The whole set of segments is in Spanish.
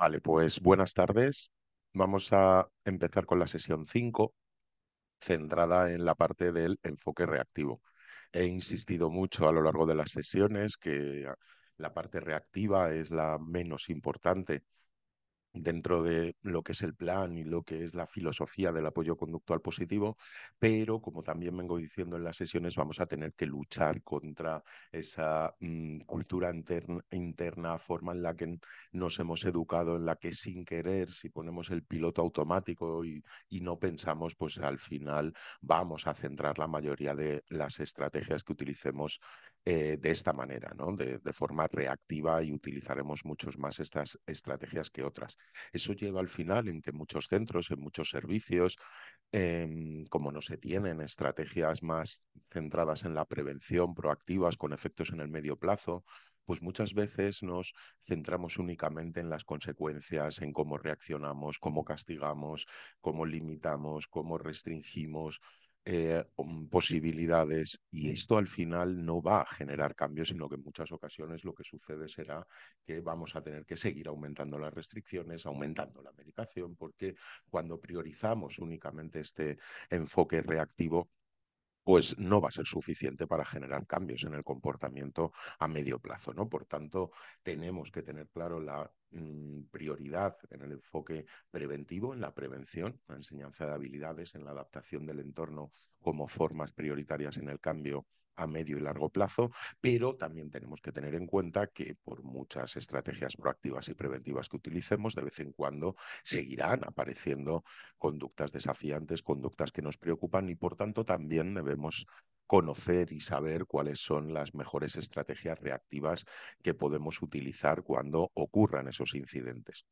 Vale, pues buenas tardes. Vamos a empezar con la sesión 5, centrada en la parte del enfoque reactivo. He insistido mucho a lo largo de las sesiones que la parte reactiva es la menos importante dentro de lo que es el plan y lo que es la filosofía del apoyo conductual positivo, pero como también vengo diciendo en las sesiones, vamos a tener que luchar contra esa mm, cultura interna, interna, forma en la que nos hemos educado, en la que sin querer, si ponemos el piloto automático y, y no pensamos, pues al final vamos a centrar la mayoría de las estrategias que utilicemos eh, de esta manera, ¿no? de, forma reactiva y utilizaremos muchos más estas estrategias que otras. Eso lleva al final en que muchos centros, en muchos servicios, em, como no se tienen estrategias más centradas en la prevención, proactivas, con efectos en el medio plazo, pues muchas veces nos centramos únicamente en las consecuencias, en cómo reaccionamos, cómo castigamos, cómo limitamos, cómo restringimos, eh, posibilidades y esto al final no va a generar cambios, sino que en muchas ocasiones lo que sucede será que vamos a tener que seguir aumentando las restricciones, aumentando la medicación, porque cuando priorizamos únicamente este enfoque reactivo, pues no va a ser suficiente para generar cambios en el comportamiento a medio plazo. ¿no? Por tanto, tenemos que tener claro la mm, prioridad en el enfoque preventivo, en la prevención, la enseñanza de habilidades, en la adaptación del entorno como formas prioritarias en el cambio a medio y largo plazo, pero también tenemos que tener en cuenta que por muchas estrategias proactivas y preventivas que utilicemos, de vez en cuando seguirán apareciendo conductas desafiantes, conductas que nos preocupan y por tanto también debemos conocer y saber cuáles son las mejores estrategias reactivas que podemos utilizar cuando ocurran esos incidentes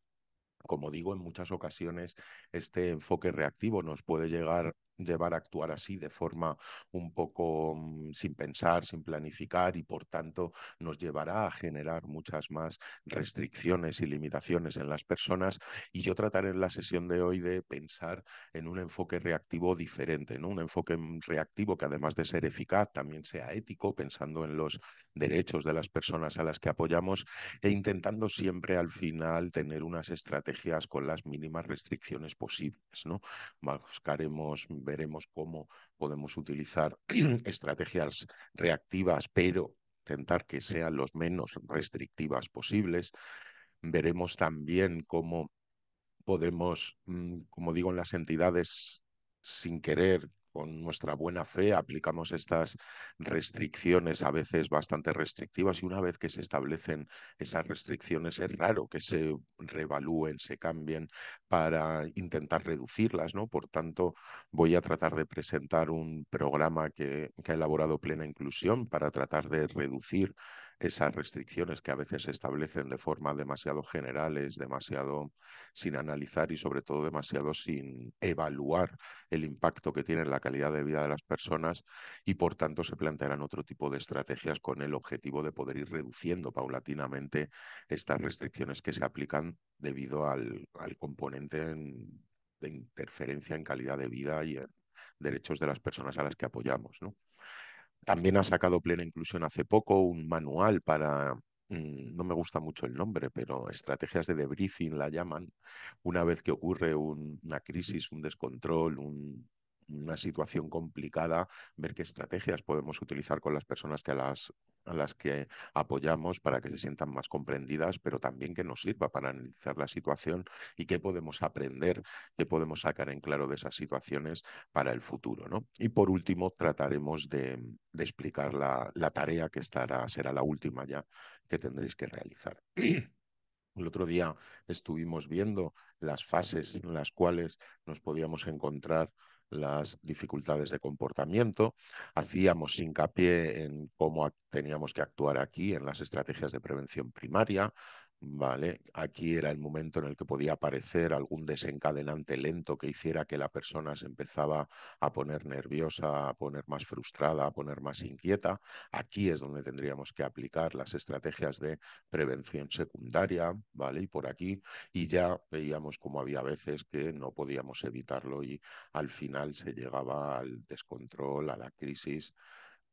como digo, en muchas ocasiones este enfoque reactivo nos puede llegar llevar a actuar así de forma un poco mm, sin pensar, sin planificar y por tanto nos llevará a generar muchas más restricciones y limitaciones en las personas y yo trataré en la sesión de hoy de pensar en un enfoque reactivo diferente, ¿no? Un enfoque mm, reactivo que además de ser eficaz también sea ético, pensando en los derechos de las personas a las que apoyamos e intentando siempre al final tener unas estrategias con las mínimas restricciones posibles, ¿no? Buscaremos veremos cómo podemos utilizar estrategias reactivas, pero intentar que sean los menos restrictivas posibles. Veremos también cómo podemos, mm, como digo, en las entidades sin querer con nuestra buena fe aplicamos estas restricciones, a veces bastante restrictivas, y una vez que se establecen esas restricciones es raro que se revalúen, se cambien para intentar reducirlas, ¿no? Por tanto, voy a tratar de presentar un programa que ha elaborado Plena Inclusión para tratar de reducir esas restricciones que a veces se establecen de forma demasiado generales, demasiado sin analizar y sobre todo demasiado sin evaluar el impacto que tiene en la calidad de vida de las personas y por tanto se plantearán otro tipo de estrategias con el objetivo de poder ir reduciendo paulatinamente estas restricciones que se aplican debido al, componente de interferencia en calidad de vida y en derechos de las personas a las que apoyamos. ¿no? También ha sacado Plena Inclusión hace poco un manual para, mm, no me gusta mucho el nombre, pero estrategias de debriefing la llaman, una vez que ocurre una crisis, un descontrol, una situación complicada, ver qué estrategias podemos utilizar con las personas que las a las que apoyamos para que se sientan más comprendidas, pero también que nos sirva para analizar la situación y qué podemos aprender, qué podemos sacar en claro de esas situaciones para el futuro. ¿no? Y por último, trataremos de, explicar la, tarea que estará, será la última ya que tendréis que realizar. El otro día estuvimos viendo las fases en las cuales nos podíamos encontrar las dificultades de comportamiento, hacíamos hincapié en cómo teníamos que actuar aquí en las estrategias de prevención primaria, Vale, aquí era el momento en el que podía aparecer algún desencadenante lento que hiciera que la persona se empezaba a poner nerviosa, a poner más frustrada, a poner más inquieta. Aquí es donde tendríamos que aplicar las estrategias de prevención secundaria, ¿vale? Y por aquí, y ya veíamos como había veces que no podíamos evitarlo y al final se llegaba al descontrol, a la crisis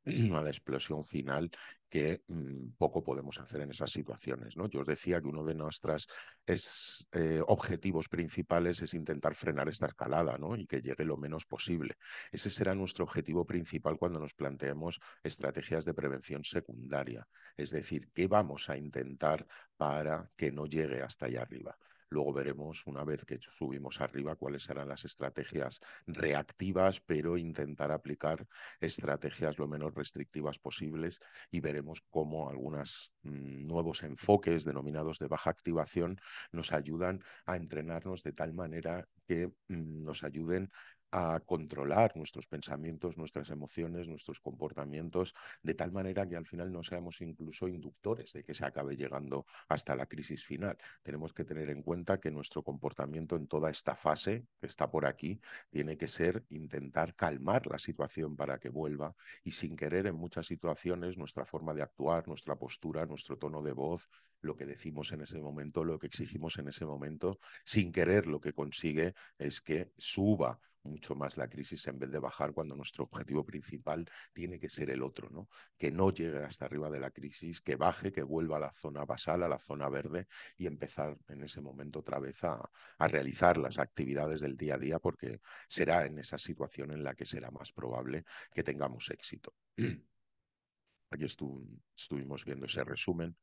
a la explosión final que mm, poco podemos hacer en esas situaciones. ¿no? Yo os decía que uno de nuestros eh, objetivos principales es intentar frenar esta escalada ¿no? y que llegue lo menos posible. Ese será nuestro objetivo principal cuando nos planteemos estrategias de prevención secundaria, es decir, qué vamos a intentar para que no llegue hasta allá arriba. Luego veremos, una vez que subimos arriba, cuáles serán las estrategias reactivas, pero intentar aplicar estrategias lo menos restrictivas posibles y veremos cómo algunos mm, nuevos enfoques denominados de baja activación nos ayudan a entrenarnos de tal manera que mm, nos ayuden a controlar nuestros pensamientos, nuestras emociones, nuestros comportamientos, de tal manera que al final no seamos incluso inductores de que se acabe llegando hasta la crisis final. Tenemos que tener en cuenta que nuestro comportamiento en toda esta fase que está por aquí tiene que ser intentar calmar la situación para que vuelva y sin querer en muchas situaciones nuestra forma de actuar, nuestra postura, nuestro tono de voz, lo que decimos en ese momento, lo que exigimos en ese momento, sin querer lo que consigue es que suba mucho más la crisis en vez de bajar cuando nuestro objetivo principal tiene que ser el otro, ¿no? Que no llegue hasta arriba de la crisis, que baje, que vuelva a la zona basal, a la zona verde y empezar en ese momento otra vez a, realizar las actividades del día a día porque será en esa situación en la que será más probable que tengamos éxito. Aquí estuvimos viendo ese resumen.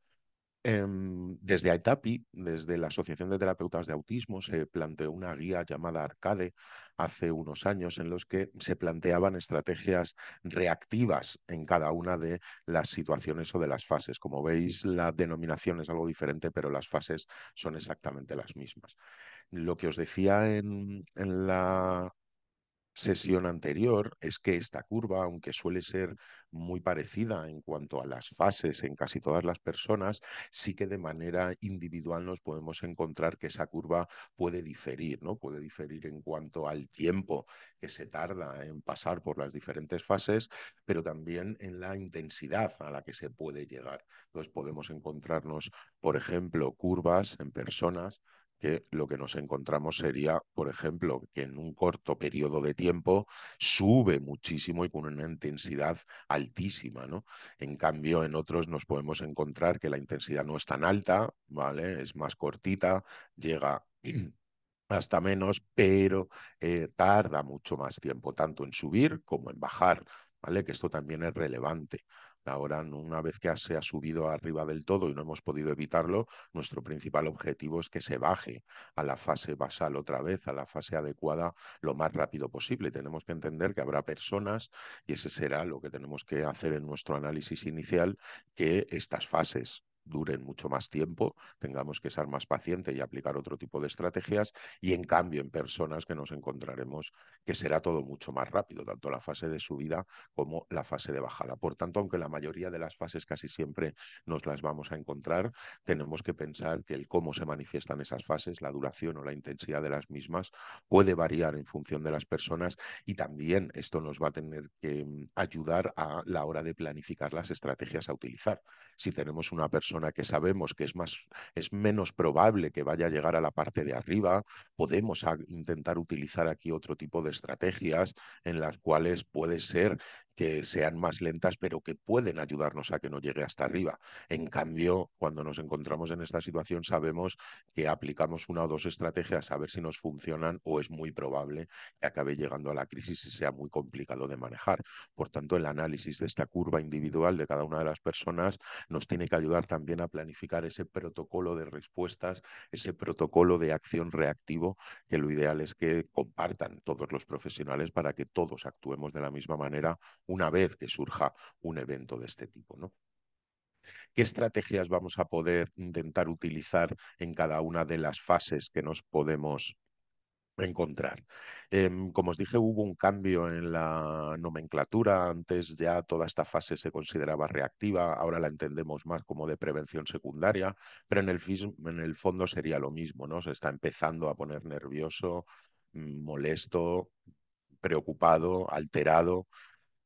Em, desde AETAPI, desde la Asociación de Terapeutas de Autismo, se planteó una guía llamada Arcade hace unos años en los que se planteaban estrategias reactivas en cada una de las situaciones o de las fases. Como veis, la denominación es algo diferente, pero las fases son exactamente las mismas. Lo que os decía en, en la sesión anterior es que esta curva, aunque suele ser muy parecida en cuanto a las fases en casi todas las personas, sí que de manera individual nos podemos encontrar que esa curva puede diferir, ¿no? Puede diferir en cuanto al tiempo que se tarda en pasar por las diferentes fases, pero también en la intensidad a la que se puede llegar. Entonces podemos encontrarnos, por ejemplo, curvas en personas que lo que nos encontramos sería, por ejemplo, que en un corto periodo de tiempo sube muchísimo y con una intensidad altísima, En cambio, en otros nos podemos encontrar que la intensidad no es tan alta, ¿vale? Es más cortita, llega hasta menos, pero eh, tarda mucho más tiempo, tanto en subir como en bajar, ¿vale? Que esto también es relevante. Ahora, una vez que se ha subido arriba del todo y no hemos podido evitarlo, nuestro principal objetivo es que se baje a la fase basal otra vez, a la fase adecuada, lo más rápido posible. Tenemos que entender que habrá personas, y ese será lo que tenemos que hacer en nuestro análisis inicial, que estas fases duren mucho más tiempo, tengamos que ser más pacientes y aplicar otro tipo de estrategias, y en cambio en personas que nos encontraremos que será todo mucho más rápido, tanto la fase de subida como la fase de bajada. Por tanto, aunque la mayoría de las fases casi siempre nos las vamos a encontrar, tenemos que pensar que el cómo se manifiestan esas fases, la duración o la intensidad de las mismas puede variar en función de las personas y también esto nos va a tener que mm, ayudar a la hora de planificar las estrategias a utilizar. Si tenemos una persona que sabemos que es, más, es menos probable que vaya a llegar a la parte de arriba, podemos intentar utilizar aquí otro tipo de estrategias en las cuales puede ser que sean más lentas, pero que pueden ayudarnos a que no llegue hasta arriba. En cambio, cuando nos encontramos en esta situación, sabemos que aplicamos una o dos estrategias a ver si nos funcionan o es muy probable que acabe llegando a la crisis y sea muy complicado de manejar. Por tanto, el análisis de esta curva individual de cada una de las personas nos tiene que ayudar también a planificar ese protocolo de respuestas, ese protocolo de acción reactivo, que lo ideal es que compartan todos los profesionales para que todos actuemos de la misma manera una vez que surja un evento de este tipo. ¿no? ¿Qué estrategias vamos a poder intentar utilizar en cada una de las fases que nos podemos encontrar. Em, como os dije, hubo un cambio en la nomenclatura. Antes ya toda esta fase se consideraba reactiva, ahora la entendemos más como de prevención secundaria, pero en el, en el fondo sería lo mismo, ¿no? Se está empezando a poner nervioso, mm, molesto, preocupado, alterado,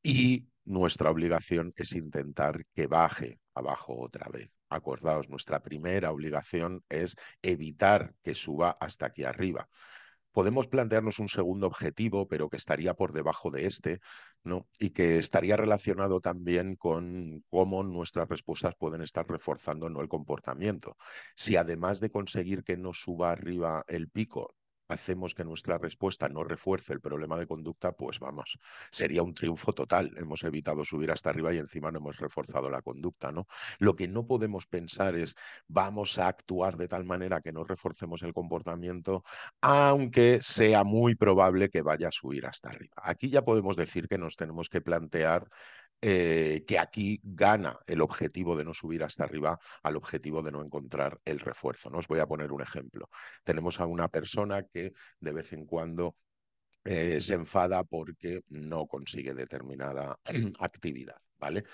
y nuestra obligación es intentar que baje abajo otra vez. Acordaos, nuestra primera obligación es evitar que suba hasta aquí arriba. Podemos plantearnos un segundo objetivo, pero que estaría por debajo de este, Y que estaría relacionado también con cómo nuestras respuestas pueden estar reforzando no el comportamiento. Si además de conseguir que no suba arriba el pico, hacemos que nuestra respuesta no refuerce el problema de conducta, pues vamos, sería un triunfo total. Hemos evitado subir hasta arriba y encima no hemos reforzado la conducta, ¿no? Lo que no podemos pensar es vamos a actuar de tal manera que no reforcemos el comportamiento, aunque sea muy probable que vaya a subir hasta arriba. Aquí ya podemos decir que nos tenemos que plantear eh, que aquí gana el objetivo de no subir hasta arriba al objetivo de no encontrar el refuerzo. Os voy a poner un ejemplo. Tenemos a una persona que de vez en cuando eh, se enfada porque no consigue determinada actividad, ¿vale?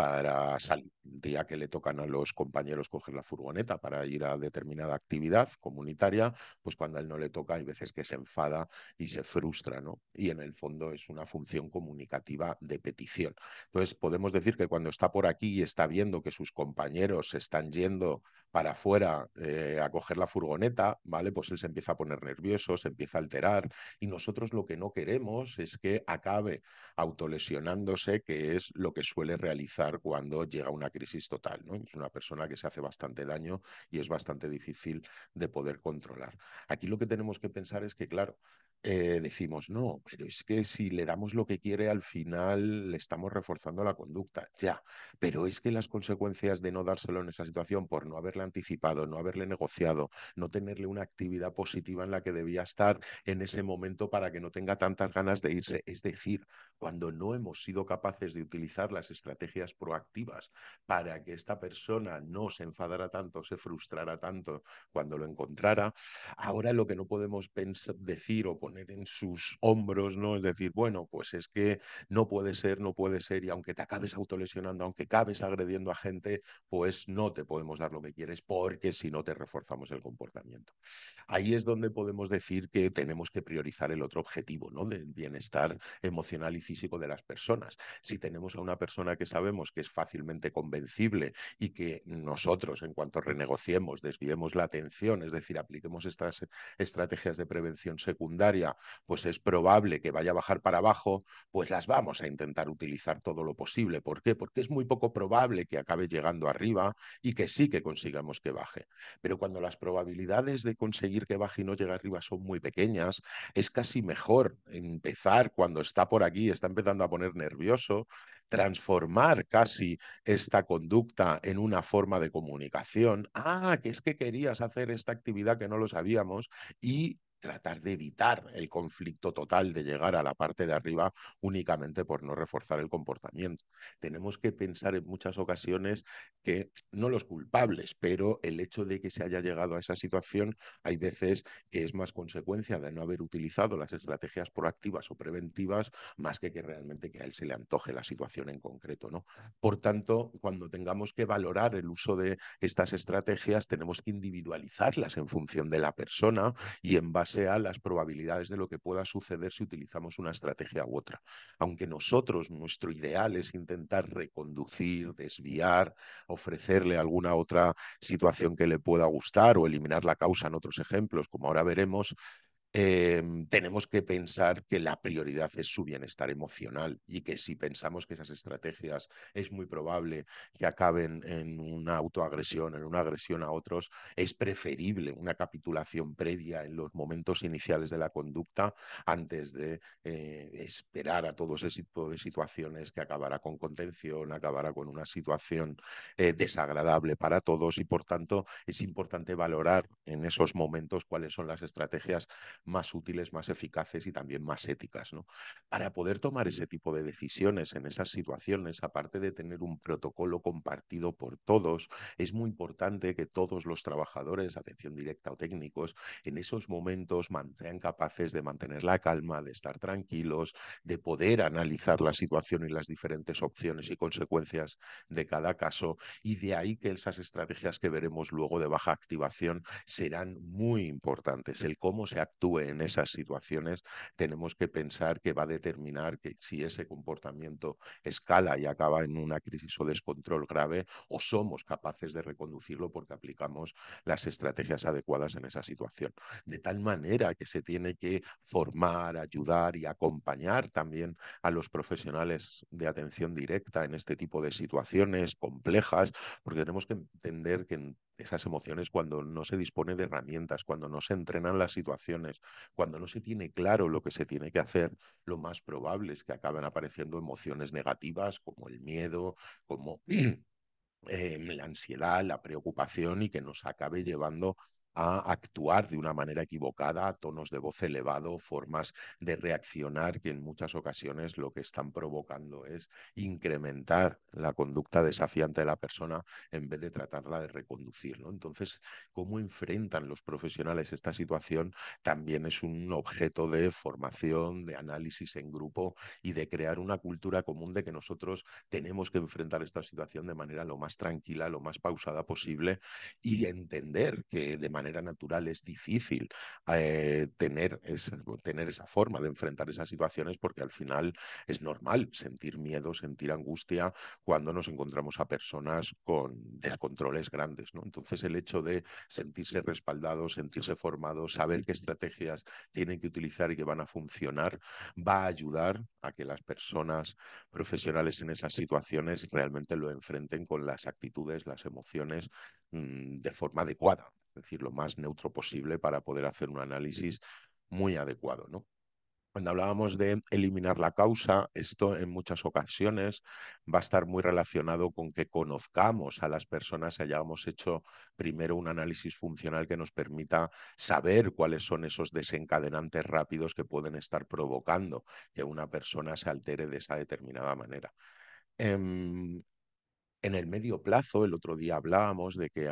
para salir el día que le tocan a los compañeros coger la furgoneta para ir a determinada actividad comunitaria, pues cuando a él no le toca hay veces que se enfada y se frustra, ¿no? Y en el fondo es una función comunicativa de petición. Entonces, podemos decir que cuando está por aquí y está viendo que sus compañeros se están yendo para afuera eh, a coger la furgoneta, ¿vale? Pues él se empieza a poner nervioso, se empieza a alterar y nosotros lo que no queremos es que acabe autolesionándose, que es lo que suele realizar cuando llega una crisis total. ¿no? Es una persona que se hace bastante daño y es bastante difícil de poder controlar. Aquí lo que tenemos que pensar es que, claro, eh, decimos, no, pero es que si le damos lo que quiere, al final le estamos reforzando la conducta, ya, pero es que las consecuencias de no dárselo en esa situación por no haberle anticipado, no haberle negociado, no tenerle una actividad positiva en la que debía estar en ese momento para que no tenga tantas ganas de irse, es decir, cuando no hemos sido capaces de utilizar las estrategias proactivas para que esta persona no se enfadara tanto, se frustrara tanto cuando lo encontrara. Ahora lo que no podemos decir o poner en sus hombros, ¿no? Es decir, bueno, pues es que no puede ser, no puede ser, y aunque te acabes autolesionando, aunque acabes agrediendo a gente, pues no te podemos dar lo que quieres, porque si no te reforzamos el comportamiento. Ahí es donde podemos decir que tenemos que priorizar el otro objetivo, ¿no? Del bienestar emocional y físico de las personas. Si tenemos a una persona que sabemos que es fácilmente convencible y que nosotros, en cuanto renegociemos, desviemos la atención, es decir, apliquemos estas estrategias de prevención secundaria, pues es probable que vaya a bajar para abajo, pues las vamos a intentar utilizar todo lo posible. ¿Por qué? Porque es muy poco probable que acabe llegando arriba y que sí que consigamos que baje. Pero cuando las probabilidades de conseguir que baje y no llegue arriba son muy pequeñas, es casi mejor empezar cuando está por aquí, está empezando a poner nervioso, transformar casi esta conducta en una forma de comunicación. Ah, que es que querías hacer esta actividad que no lo sabíamos y tratar de evitar el conflicto total de llegar a la parte de arriba únicamente por no reforzar el comportamiento. Tenemos que pensar en muchas ocasiones que no los culpables, pero el hecho de que se haya llegado a esa situación hay veces que es más consecuencia de no haber utilizado las estrategias proactivas o preventivas más que que realmente que a él se le antoje la situación en concreto, ¿no? Por tanto, cuando tengamos que valorar el uso de estas estrategias, tenemos que individualizarlas en función de la persona y en base sea las probabilidades de lo que pueda suceder si utilizamos una estrategia u otra. Aunque nosotros, nuestro ideal es intentar reconducir, desviar, ofrecerle alguna otra situación que le pueda gustar o eliminar la causa en otros ejemplos, como ahora veremos, Em, tenemos que pensar que la prioridad es su bienestar emocional y que si pensamos que esas estrategias es muy probable que acaben en una autoagresión, en una agresión a otros, es preferible una capitulación previa en los momentos iniciales de la conducta antes de eh, esperar a todo ese tipo de situaciones que acabará con contención, acabará con una situación eh, desagradable para todos y por tanto es importante valorar en esos momentos cuáles son las estrategias más útiles, más eficaces y también más éticas. ¿no? Para poder tomar ese tipo de decisiones en esas situaciones, aparte de tener un protocolo compartido por todos, es muy importante que todos los trabajadores, atención directa o técnicos, en esos momentos sean capaces de mantener la calma, de estar tranquilos, de poder analizar la situación y las diferentes opciones y consecuencias de cada caso. Y de ahí que esas estrategias que veremos luego de baja activación serán muy importantes. El cómo se actúa en esas situaciones, tenemos que pensar que va a determinar que si ese comportamiento escala y acaba en una crisis o descontrol grave, o somos capaces de reconducirlo porque aplicamos las estrategias adecuadas en esa situación. De tal manera que se tiene que formar, ayudar y acompañar también a los profesionales de atención directa en este tipo de situaciones complejas, porque tenemos que entender que en esas emociones cuando no se dispone de herramientas, cuando no se entrenan las situaciones, cuando no se tiene claro lo que se tiene que hacer, lo más probable es que acaben apareciendo emociones negativas como el miedo, como em, la ansiedad, la preocupación y que nos acabe llevando a actuar de una manera equivocada, a tonos de voz elevado, formas de reaccionar que en muchas ocasiones lo que están provocando es incrementar la conducta desafiante de la persona en vez de tratarla de reconducir. Entonces, cómo enfrentan los profesionales esta situación también es un objeto de formación, de análisis en grupo y de crear una cultura común de que nosotros tenemos que enfrentar esta situación de manera lo más tranquila, lo más pausada posible y entender que de manera manera natural es difícil eh, tener, esa, tener esa forma de enfrentar esas situaciones porque al final es normal sentir miedo, sentir angustia cuando nos encontramos a personas con descontroles grandes. ¿no? Entonces el hecho de sentirse respaldados, sentirse formados, saber qué estrategias tienen que utilizar y que van a funcionar, va a ayudar a que las personas profesionales en esas situaciones realmente lo enfrenten con las actitudes, las emociones mm, de forma adecuada, es decir, lo más neutro posible para poder hacer un análisis muy adecuado, ¿no? Cuando hablábamos de eliminar la causa, esto en muchas ocasiones va a estar muy relacionado con que conozcamos a las personas, hayamos hecho primero un análisis funcional que nos permita saber cuáles son esos desencadenantes rápidos que pueden estar provocando que una persona se altere de esa determinada manera. Em, en el medio plazo, el otro día hablábamos de que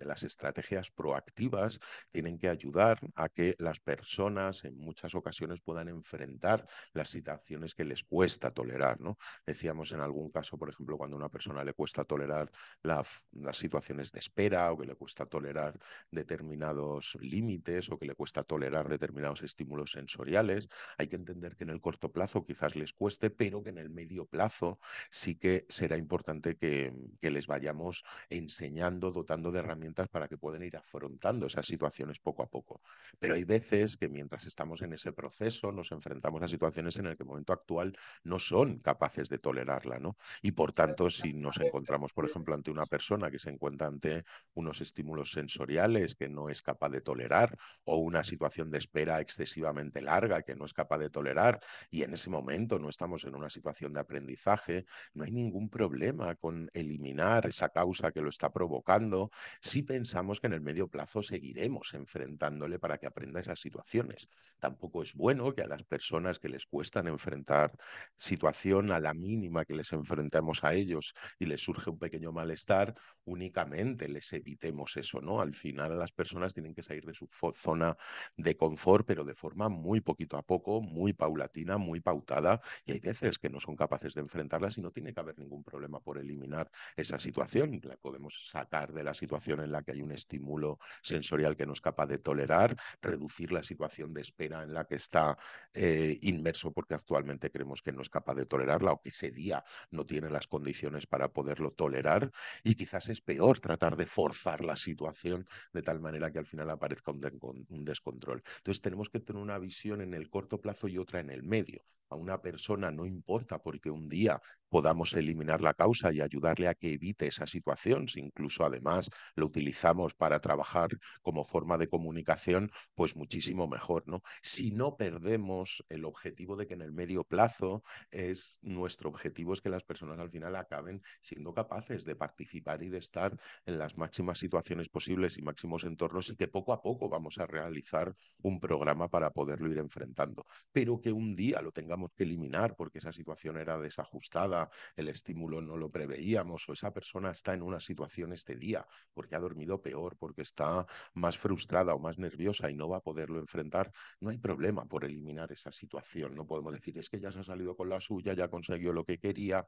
las estrategias proactivas tienen que ayudar a que las personas en muchas ocasiones puedan enfrentar las situaciones que les cuesta tolerar. ¿no? Decíamos en algún caso, por ejemplo, cuando a una persona le cuesta tolerar las situaciones de espera o que le cuesta tolerar determinados límites o que le cuesta tolerar determinados estímulos sensoriales, hay que entender que en el corto plazo quizás les cueste, pero que en el medio plazo sí que será importante que, que les vayamos enseñando, dotando de herramientas para que puedan ir afrontando esas situaciones poco a poco. Pero hay veces que mientras estamos en ese proceso nos enfrentamos a situaciones en el que el momento actual no son capaces de tolerarla, ¿no? Y por tanto, si nos encontramos, por ejemplo, ante una persona que se encuentra ante unos estímulos sensoriales que no es capaz de tolerar o una situación de espera excesivamente larga que no es capaz de tolerar y en ese momento no estamos en una situación de aprendizaje, no hay ningún problema con eliminar esa causa que lo está provocando si pensamos que en el medio plazo seguiremos enfrentándole para que aprenda esas situaciones. Tampoco es bueno que a las personas que les cuestan enfrentar situación a la mínima que les enfrentamos a ellos y les surge un pequeño malestar, únicamente les evitemos eso, ¿no? Al final las personas tienen que salir de su zona de confort, pero de forma muy poquito a poco, muy paulatina, muy pautada, y hay veces que no son capaces de enfrentarlas y no tiene que haber ningún problema por eliminar esa situación, la podemos sacar de la situación en la que hay un estímulo sensorial que no es capaz de tolerar, reducir la situación de espera en la que está eh, inmerso porque actualmente creemos que no es capaz de tolerarla o que ese día no tiene las condiciones para poderlo tolerar y quizás es peor tratar de forzar la situación de tal manera que al final aparezca un descontrol. Entonces tenemos que tener una visión en el corto plazo y otra en el medio a una persona no importa porque un día podamos eliminar la causa y ayudarle a que evite esa situación, si incluso además lo utilizamos para trabajar como forma de comunicación, pues muchísimo mejor, ¿no? Si no perdemos el objetivo de que en el medio plazo es nuestro objetivo es que las personas al final acaben siendo capaces de participar y de estar en las máximas situaciones posibles y máximos entornos y que poco a poco vamos a realizar un programa para poderlo ir enfrentando, pero que un día lo tengamos que eliminar porque esa situación era desajustada, el estímulo no lo preveíamos o esa persona está en una situación este día porque ha dormido peor, porque está más frustrada o más nerviosa y no va a poderlo enfrentar, no hay problema por eliminar esa situación. No podemos decir es que ya se ha salido con la suya, ya consiguió lo que quería.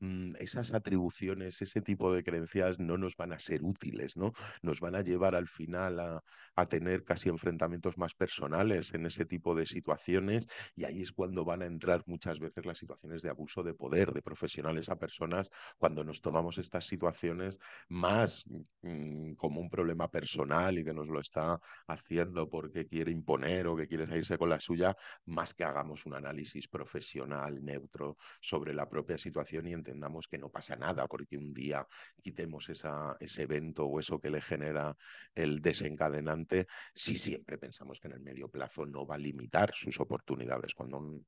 Mm, esas atribuciones, ese tipo de creencias no nos van a ser útiles, ¿no? Nos van a llevar al final a, a tener casi enfrentamientos más personales en ese tipo de situaciones y ahí es cuando van a entrar muchas veces las situaciones de abuso de poder de profesionales a personas cuando nos tomamos estas situaciones más mm, como un problema personal y que nos lo está haciendo porque quiere imponer o que quiere salirse con la suya, más que hagamos un análisis profesional neutro sobre la propia situación y entendamos que no pasa nada porque un día quitemos esa, ese evento o eso que le genera el desencadenante, si siempre pensamos que en el medio plazo no va a limitar sus oportunidades. Cuando un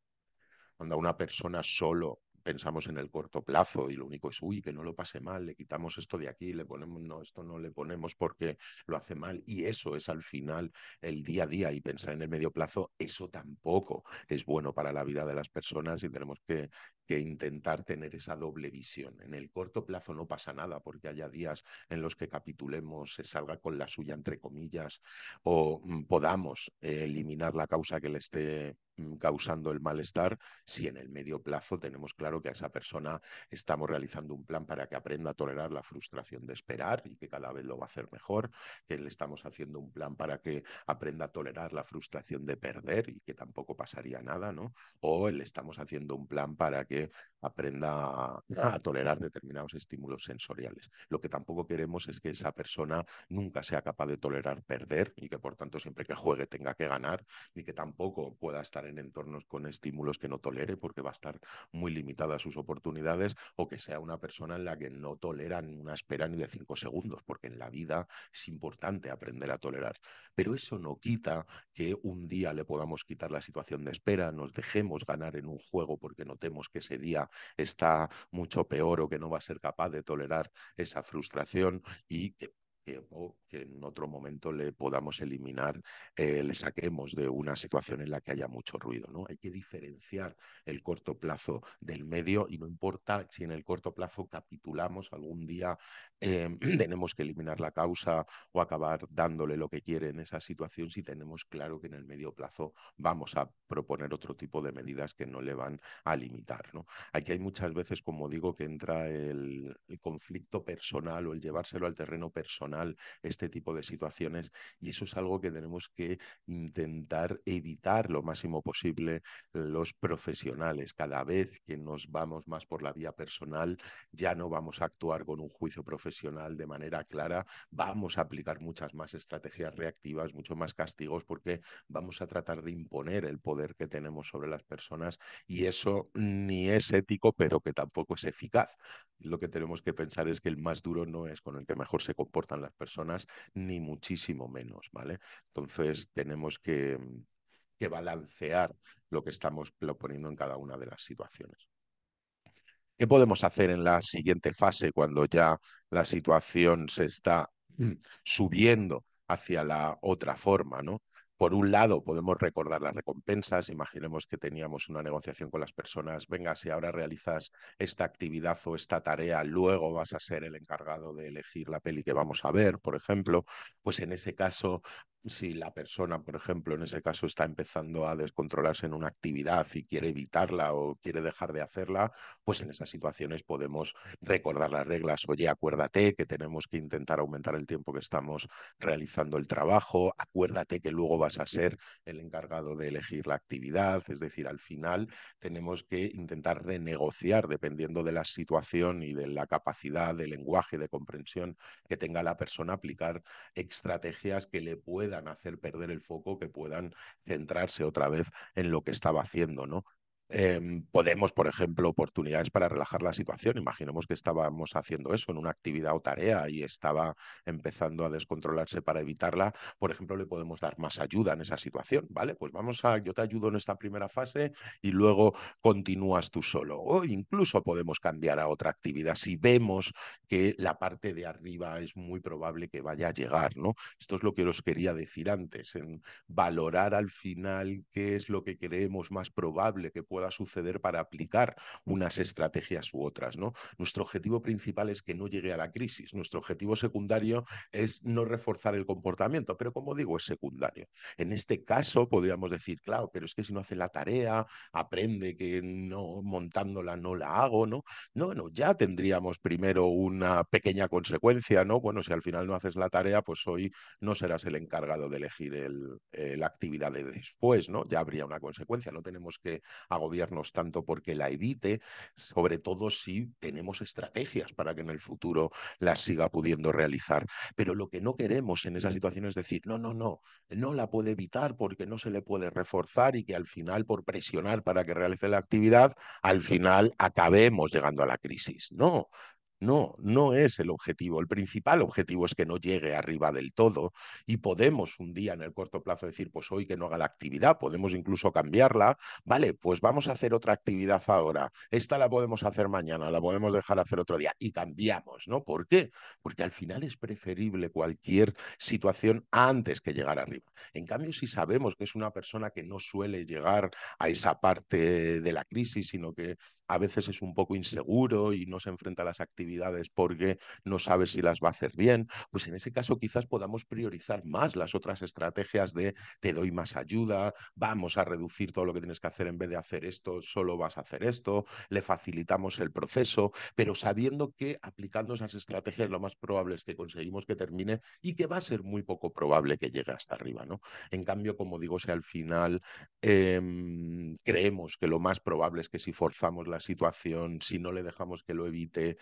cuando a una persona solo pensamos en el corto plazo y lo único es, uy, que no lo pase mal, le quitamos esto de aquí, le ponemos, no, esto no le ponemos porque lo hace mal. Y eso es al final el día a día y pensar en el medio plazo, eso tampoco es bueno para la vida de las personas y tenemos que, intentar tener esa doble visión. En el corto plazo no pasa nada porque haya días en los que capitulemos, se salga con la suya, entre comillas, o mm, podamos eh, eliminar la causa que le esté Mm, causando el malestar, si en el medio plazo tenemos claro que a esa persona estamos realizando un plan para que aprenda a tolerar la frustración de esperar y que cada vez lo va a hacer mejor, que le estamos haciendo un plan para que aprenda a tolerar la frustración de perder y que tampoco pasaría nada, ¿no? O le estamos haciendo un plan para que aprenda a, tolerar determinados estímulos sensoriales. Lo que tampoco queremos es que esa persona nunca sea capaz de tolerar perder y que por tanto siempre que juegue tenga que ganar y que tampoco pueda estar en en entornos con estímulos que no tolere porque va a estar muy limitada sus oportunidades o que sea una persona en la que no ni una espera ni de cinco segundos, porque en la vida es importante aprender a tolerar. Pero eso no quita que un día le podamos quitar la situación de espera, nos dejemos ganar en un juego porque notemos que ese día está mucho peor o que no va a ser capaz de tolerar esa frustración y o que en otro momento le podamos eliminar, eh, le saquemos de una situación en la que haya mucho ruido. ¿no? Hay que diferenciar el corto plazo del medio y no importa si en el corto plazo capitulamos algún día Em, tenemos que eliminar la causa o acabar dándole lo que quiere en esa situación si tenemos claro que en el medio plazo vamos a proponer otro tipo de medidas que no le van a limitar. ¿no? Aquí hay muchas veces, como digo, que entra el conflicto personal o el llevárselo al terreno personal, este tipo de situaciones, y eso es algo que tenemos que intentar evitar lo máximo posible los profesionales. Cada vez que nos vamos más por la vía personal, ya no vamos a actuar con un juicio profesional de manera clara, vamos a aplicar muchas más estrategias reactivas, mucho más castigos, porque vamos a tratar de imponer el poder que tenemos sobre las personas y eso ni es ético, pero que tampoco es eficaz. Lo que tenemos que pensar es que el más duro no es con el que mejor se comportan las personas, ni muchísimo menos, ¿vale? Entonces tenemos que, que balancear lo que estamos proponiendo en cada una de las situaciones. ¿Qué podemos hacer en la siguiente fase cuando ya la situación se está subiendo hacia la otra forma, ¿no? Por un lado, podemos recordar las recompensas. Imaginemos que teníamos una negociación con las personas. Venga, si ahora realizas esta actividad o esta tarea, luego vas a ser el encargado de elegir la peli que vamos a ver, por ejemplo. Pues en ese caso si la persona, por ejemplo, en ese caso está empezando a descontrolarse en una actividad y quiere evitarla o quiere dejar de hacerla, pues en esas situaciones podemos recordar las reglas. Oye, acuérdate que tenemos que intentar aumentar el tiempo que estamos realizando el trabajo, acuérdate que luego vas a ser el encargado de elegir la actividad, es decir, al final tenemos que intentar renegociar dependiendo de la situación y de la capacidad de lenguaje, de comprensión que tenga la persona, aplicar estrategias que le puedan puedan hacer perder el foco, que puedan centrarse otra vez en lo que estaba haciendo, ¿no? Em, podemos, por ejemplo, oportunidades para relajar la situación. Imaginemos que estábamos haciendo eso en una actividad o tarea y estaba empezando a descontrolarse para evitarla. Por ejemplo, le podemos dar más ayuda en esa situación, ¿vale? Pues vamos a, yo te ayudo en esta primera fase y luego continúas tú solo. O incluso podemos cambiar a otra actividad si vemos que la parte de arriba es muy probable que vaya a llegar, ¿no? Esto es lo que os quería decir antes, en valorar al final qué es lo que creemos más probable que pueda a suceder para aplicar unas estrategias u otras. ¿no? Nuestro objetivo principal es que no llegue a la crisis. Nuestro objetivo secundario es no reforzar el comportamiento, pero como digo, es secundario. En este caso, podríamos decir, claro, pero es que si no hace la tarea, aprende que no montándola no la hago, ¿no? No, no, ya tendríamos primero una pequeña consecuencia, ¿no? Bueno, si al final no haces la tarea, pues hoy no serás el encargado de elegir eh, la actividad de después, ¿no? Ya habría una consecuencia, no tenemos que agotar tanto porque la evite, sobre todo si tenemos estrategias para que en el futuro la siga pudiendo realizar. Pero lo que no queremos en esa situación es decir, no, no, no, no la puede evitar porque no se le puede reforzar y que al final, por presionar para que realice la actividad, al final acabemos llegando a la crisis. No, no, no es el objetivo. El principal objetivo es que no llegue arriba del todo y podemos un día en el corto plazo decir, pues hoy que no haga la actividad, podemos incluso cambiarla. Vale, pues vamos a hacer otra actividad ahora. Esta la podemos hacer mañana, la podemos dejar hacer otro día y cambiamos, ¿no? ¿Por qué? Porque al final es preferible cualquier situación antes que llegar arriba. En cambio, si sabemos que es una persona que no suele llegar a esa parte de la crisis, sino que a veces es un poco inseguro y no se enfrenta a las actividades porque no sabe si las va a hacer bien, pues en ese caso quizás podamos priorizar más las otras estrategias de te doy más ayuda, vamos a reducir todo lo que tienes que hacer en vez de hacer esto, solo vas a hacer esto, le facilitamos el proceso, pero sabiendo que aplicando esas estrategias lo más probable es que conseguimos que termine y que va a ser muy poco probable que llegue hasta arriba, ¿no? En cambio, como digo, si al final em, creemos que lo más probable es que si forzamos la situación, si no le dejamos que lo evite,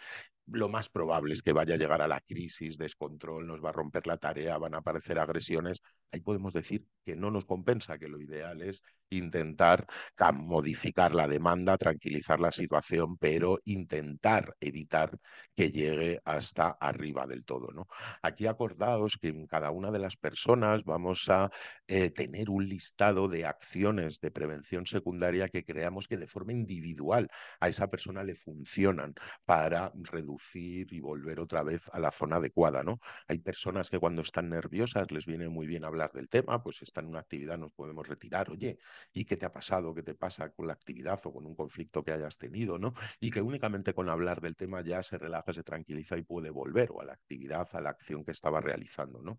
lo más probable es que vaya a llegar a la crisis, descontrol, nos va a romper la tarea, van a aparecer agresiones. Ahí podemos decir que no nos compensa, que lo ideal es intentar modificar la demanda, tranquilizar la situación, pero intentar evitar que llegue hasta arriba del todo. ¿no? Aquí acordaos que en cada una de las personas vamos a eh, tener un listado de acciones de prevención secundaria que creamos que de forma individual a esa persona le funcionan para reducir y volver otra vez a la zona adecuada, ¿no? Hay personas que cuando están nerviosas les viene muy bien hablar del tema, pues están en una actividad, nos podemos retirar, oye, ¿y qué te ha pasado? ¿Qué te pasa con la actividad o con un conflicto que hayas tenido, ¿no? Y que únicamente con hablar del tema ya se relaja, se tranquiliza y puede volver o a la actividad, a la acción que estaba realizando, ¿no?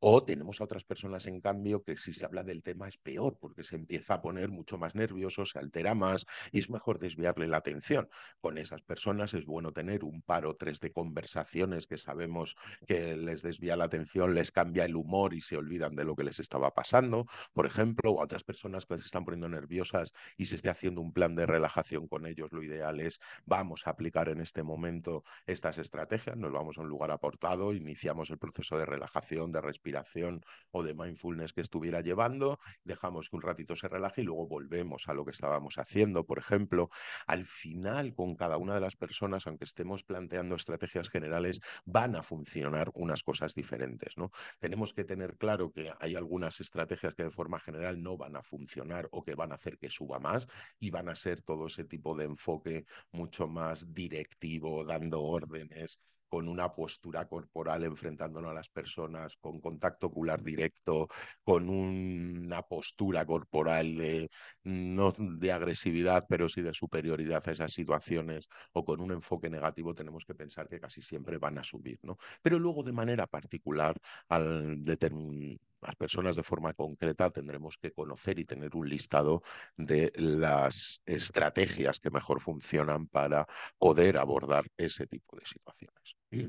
O tenemos a otras personas, en cambio, que si se habla del tema es peor, porque se empieza a poner mucho más nervioso, se altera más y es mejor desviarle la atención. Con esas personas es bueno tener un par o tres de conversaciones que sabemos que les desvía la atención, les cambia el humor y se olvidan de lo que les estaba pasando, por ejemplo, o otras personas que se están poniendo nerviosas y se esté haciendo un plan de relajación con ellos, lo ideal es vamos a aplicar en este momento estas estrategias, nos vamos a un lugar aportado, iniciamos el proceso de relajación, de respiración o de mindfulness que estuviera llevando, dejamos que un ratito se relaje y luego volvemos a lo que estábamos haciendo, por ejemplo, al final con cada una de las personas, aunque estemos planteando estrategias generales van a funcionar unas cosas diferentes. ¿no? Tenemos que tener claro que hay algunas estrategias que de forma general no van a funcionar o que van a hacer que suba más y van a ser todo ese tipo de enfoque mucho más directivo, dando órdenes, con una postura corporal enfrentándonos a las personas, con contacto ocular directo, con una postura corporal de, no de agresividad, pero sí de superioridad a esas situaciones, o con un enfoque negativo, tenemos que pensar que casi siempre van a subir. ¿no? Pero luego de manera particular, al determinar las personas de forma concreta tendremos que conocer y tener un listado de las estrategias que mejor funcionan para poder abordar ese tipo de situaciones. Mm.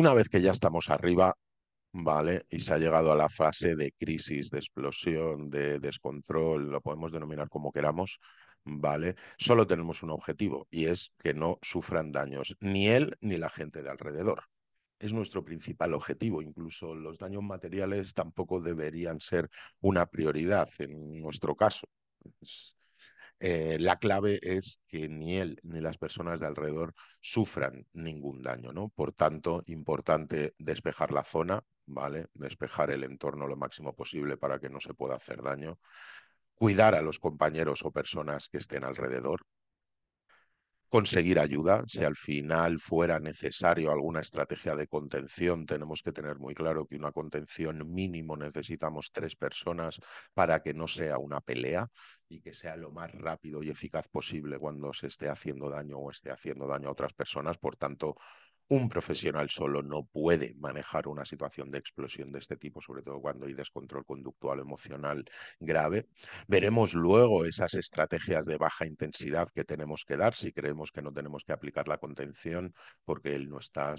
Una vez que ya estamos arriba, ¿vale? Y se ha llegado a la fase de crisis, de explosión, de descontrol, lo podemos denominar como queramos, ¿vale? Solo tenemos un objetivo y es que no sufran daños ni él ni la gente de alrededor es nuestro principal objetivo. Incluso los daños materiales tampoco deberían ser una prioridad en nuestro caso. Eh, la clave es que ni él ni las personas de alrededor sufran ningún daño, ¿no? Por tanto, importante despejar la zona, ¿vale? Despejar el entorno lo máximo posible para que no se pueda hacer daño. Cuidar a los compañeros o personas que estén alrededor, conseguir ayuda. Si al final fuera necesario alguna estrategia de contención, tenemos que tener muy claro que una contención mínimo necesitamos tres personas para que no sea una pelea y que sea lo más rápido y eficaz posible cuando se esté haciendo daño o esté haciendo daño a otras personas. Por tanto, un profesional solo no puede manejar una situación de explosión de este tipo, sobre todo cuando hay descontrol conductual emocional grave. Veremos luego esas estrategias de baja intensidad que tenemos que dar si creemos que no tenemos que aplicar la contención porque él no está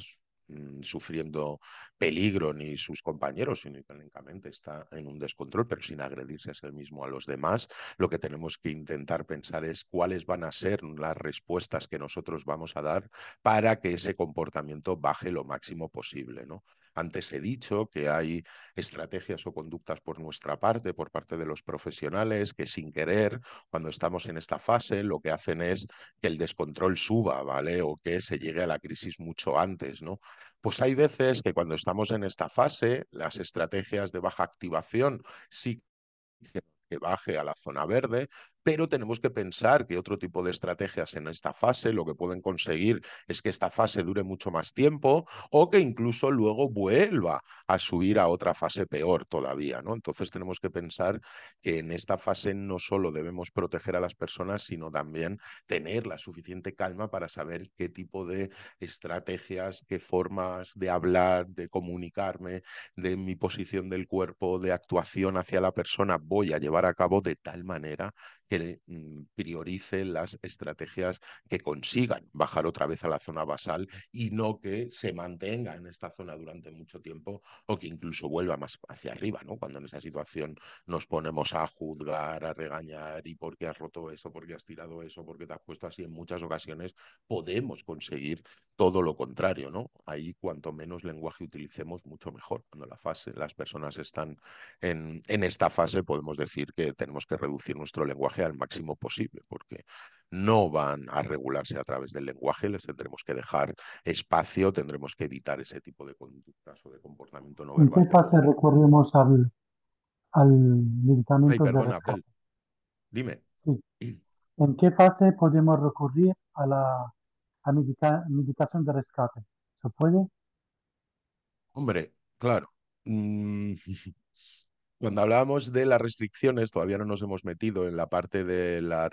Mm, sufriendo peligro ni sus compañeros, sino únicamente está en un descontrol, pero sin agredirse a sí mismo a los demás. Lo que tenemos que intentar pensar es cuáles van a ser las respuestas que nosotros vamos a dar para que ese comportamiento baje lo máximo posible. ¿no? Antes he dicho que hay estrategias o conductas por nuestra parte, por parte de los profesionales, que sin querer, cuando estamos en esta fase, lo que hacen es que el descontrol suba, ¿vale? O que se llegue a la crisis mucho antes, ¿no? Pues hay veces que cuando estamos en esta fase, las estrategias de baja activación sí que baje a la zona verde, pero tenemos que pensar que otro tipo de estrategias en esta fase lo que pueden conseguir es que esta fase dure mucho más tiempo o que incluso luego vuelva a subir a otra fase peor todavía, Entonces tenemos que pensar que en esta fase no solo debemos proteger a las personas, sino también tener la suficiente calma para saber qué tipo de estrategias, qué formas de hablar, de comunicarme, de mi posición del cuerpo, de actuación hacia la persona voy a llevar a cabo de tal manera que mm, priorice las estrategias que consigan bajar otra vez a la zona basal y no que se mantenga en esta zona durante mucho tiempo o que incluso vuelva más hacia arriba, ¿no? Cuando en esa situación nos ponemos a juzgar, a regañar y porque has roto eso, porque has tirado eso, porque te has puesto así en muchas ocasiones, podemos conseguir todo lo contrario, ¿no? Ahí cuanto menos lenguaje utilicemos, mucho mejor. Cuando la fase, las personas están en, en esta fase, podemos decir que tenemos que reducir nuestro lenguaje al máximo posible, porque no van a regularse a través del lenguaje, les tendremos que dejar espacio, tendremos que evitar ese tipo de conductas o de comportamiento no verbal. ¿En qué fase recurrimos al, al de rescate? Dime. Mm. ¿En qué fase podemos recurrir a la a medicación de rescate? ¿Se puede? Hombre, claro. Mm, Cuando hablábamos de las restricciones, todavía no nos hemos metido en la parte de las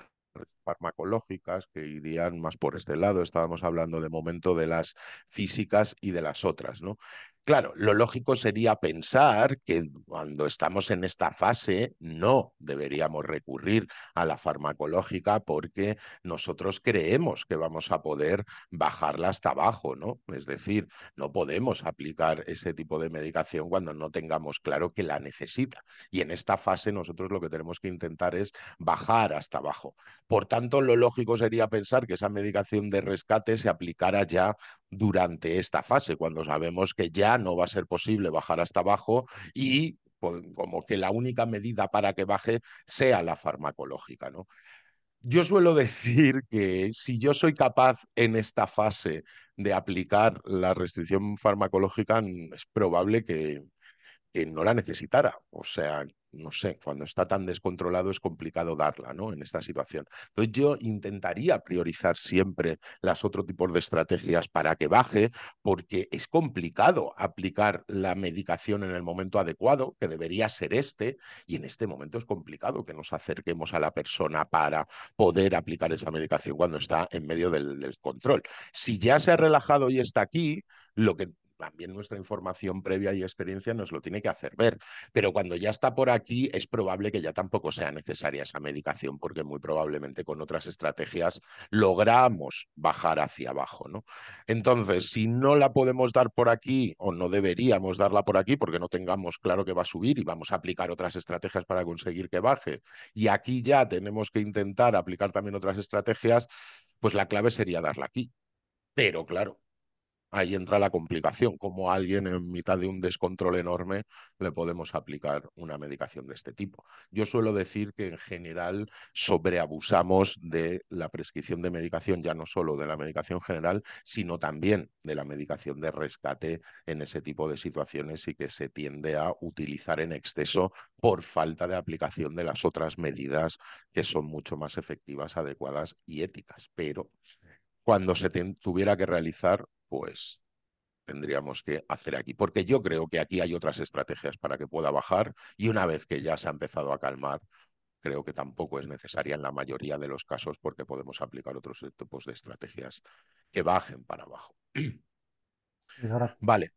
farmacológicas que irían más por este lado. Estábamos hablando de momento de las físicas y de las otras, ¿no? Claro, lo lógico sería pensar que cuando estamos en esta fase no deberíamos recurrir a la farmacológica porque nosotros creemos que vamos a poder bajarla hasta abajo, ¿no? Es decir, no podemos aplicar ese tipo de medicación cuando no tengamos claro que la necesita. Y en esta fase nosotros lo que tenemos que intentar es bajar hasta abajo. Por tanto, lo lógico sería pensar que esa medicación de rescate se aplicara ya durante esta fase, cuando sabemos que ya no va a ser posible bajar hasta abajo y pues, como que la única medida para que baje sea la farmacológica, ¿no? Yo suelo decir que si yo soy capaz en esta fase de aplicar la restricción farmacológica, mm, es probable que, que no la necesitara. O sea, no sé, cuando está tan descontrolado es complicado darla, ¿no? En esta situación. Entonces yo intentaría priorizar siempre las otro tipos de estrategias para que baje, porque es complicado aplicar la medicación en el momento adecuado, que debería ser este, y en este momento es complicado que nos acerquemos a la persona para poder aplicar esa medicación cuando está en medio del, del control. Si ya se ha relajado y está aquí, lo que también nuestra información previa y experiencia nos lo tiene que hacer ver. Pero cuando ya está por aquí, es probable que ya tampoco sea necesaria esa medicación, porque muy probablemente con otras estrategias logramos bajar hacia abajo. ¿no? Entonces, si no la podemos dar por aquí, o no deberíamos darla por aquí, porque no tengamos claro que va a subir y vamos a aplicar otras estrategias para conseguir que baje, y aquí ya tenemos que intentar aplicar también otras estrategias, pues la clave sería darla aquí. Pero claro, ahí entra la complicación, como a alguien en mitad de un descontrol enorme le podemos aplicar una medicación de este tipo. Yo suelo decir que en general sobreabusamos de la prescripción de medicación, ya no solo de la medicación general, sino también de la medicación de rescate en ese tipo de situaciones y que se tiende a utilizar en exceso por falta de aplicación de las otras medidas que son mucho más efectivas, adecuadas y éticas. Pero cuando se tuviera que realizar pues tendríamos que hacer aquí. Porque yo creo que aquí hay otras estrategias para que pueda bajar y una vez que ya se ha empezado a calmar, creo que tampoco es necesaria en la mayoría de los casos porque podemos aplicar otros tipos de estrategias que bajen para abajo. Pues vale.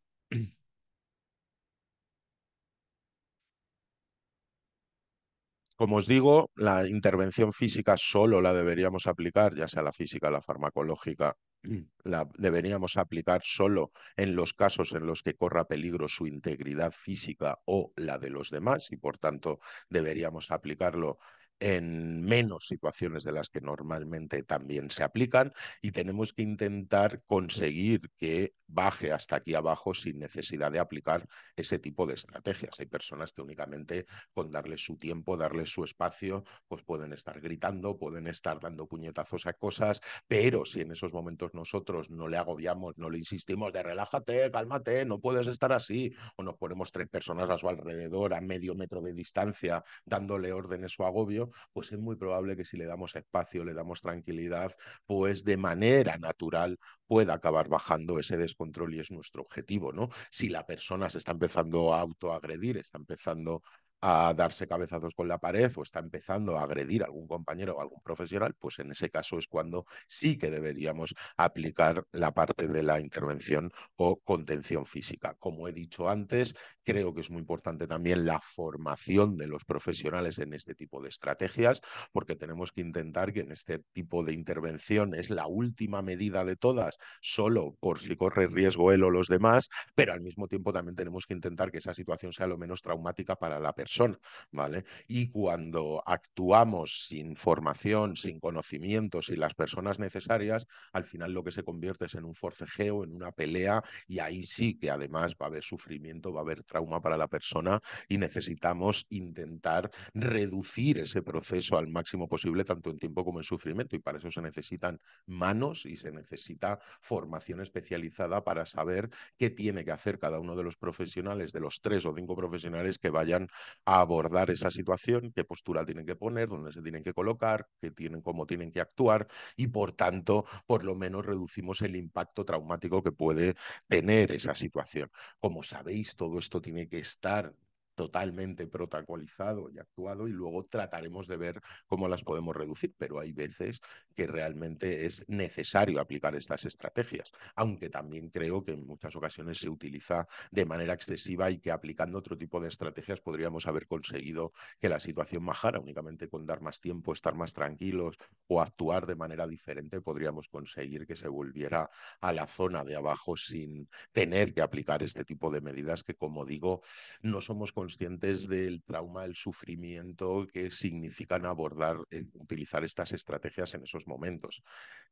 Como os digo, la intervención física solo la deberíamos aplicar, ya sea la física, o la farmacológica, mm, la deberíamos aplicar solo en los casos en los que corra peligro su integridad física o la de los demás y por tanto deberíamos aplicarlo en menos situaciones de las que normalmente también se aplican y tenemos que intentar conseguir que baje hasta aquí abajo sin necesidad de aplicar ese tipo de estrategias. Hay personas que únicamente con darles su tiempo, darles su espacio, pues pueden estar gritando, pueden estar dando puñetazos a cosas, pero si en esos momentos nosotros no le agobiamos, no le insistimos de relájate, cálmate, no puedes estar así, o nos ponemos tres personas a su alrededor a medio metro de distancia dándole órdenes su agobio, pues es muy probable que si le damos espacio, le damos tranquilidad, pues de manera natural pueda acabar bajando ese descontrol y es nuestro objetivo, ¿no? Si la persona se está empezando a autoagredir, está empezando a darse cabezazos con la pared o está empezando a agredir a algún compañero o algún profesional, pues en ese caso es cuando sí que deberíamos aplicar la parte de la intervención o contención física. Como he dicho antes, Creo que es muy importante también la formación de los profesionales en este tipo de estrategias, porque tenemos que intentar que en este tipo de intervención es la última medida de todas, solo por si corre riesgo él o los demás, pero al mismo tiempo también tenemos que intentar que esa situación sea lo menos traumática para la persona, ¿vale? Y cuando actuamos sin formación, sin conocimientos y las personas necesarias, al final lo que se convierte es en un forcejeo, en una pelea, y ahí sí que además va a haber sufrimiento, va a haber para la persona y necesitamos intentar reducir ese proceso al máximo posible, tanto en tiempo como en sufrimiento. Y para eso se necesitan manos y se necesita formación especializada para saber qué tiene que hacer cada uno de los profesionales, de los tres o cinco profesionales que vayan a abordar esa situación, qué postura tienen que poner, dónde se tienen que colocar, qué tienen, cómo tienen que actuar y por tanto, por lo menos reducimos el impacto traumático que puede tener esa situación. Como sabéis, todo esto tiene tiene que estar totalmente protocolizado y actuado y luego trataremos de ver cómo las podemos reducir, pero hay veces que realmente es necesario aplicar estas estrategias, aunque también creo que en muchas ocasiones se utiliza de manera excesiva y que aplicando otro tipo de estrategias podríamos haber conseguido que la situación bajara, únicamente con dar más tiempo, estar más tranquilos o actuar de manera diferente podríamos conseguir que se volviera a la zona de abajo sin tener que aplicar este tipo de medidas que, como digo, no somos conscientes conscientes del trauma, el sufrimiento que significan abordar, eh, utilizar estas estrategias en esos momentos.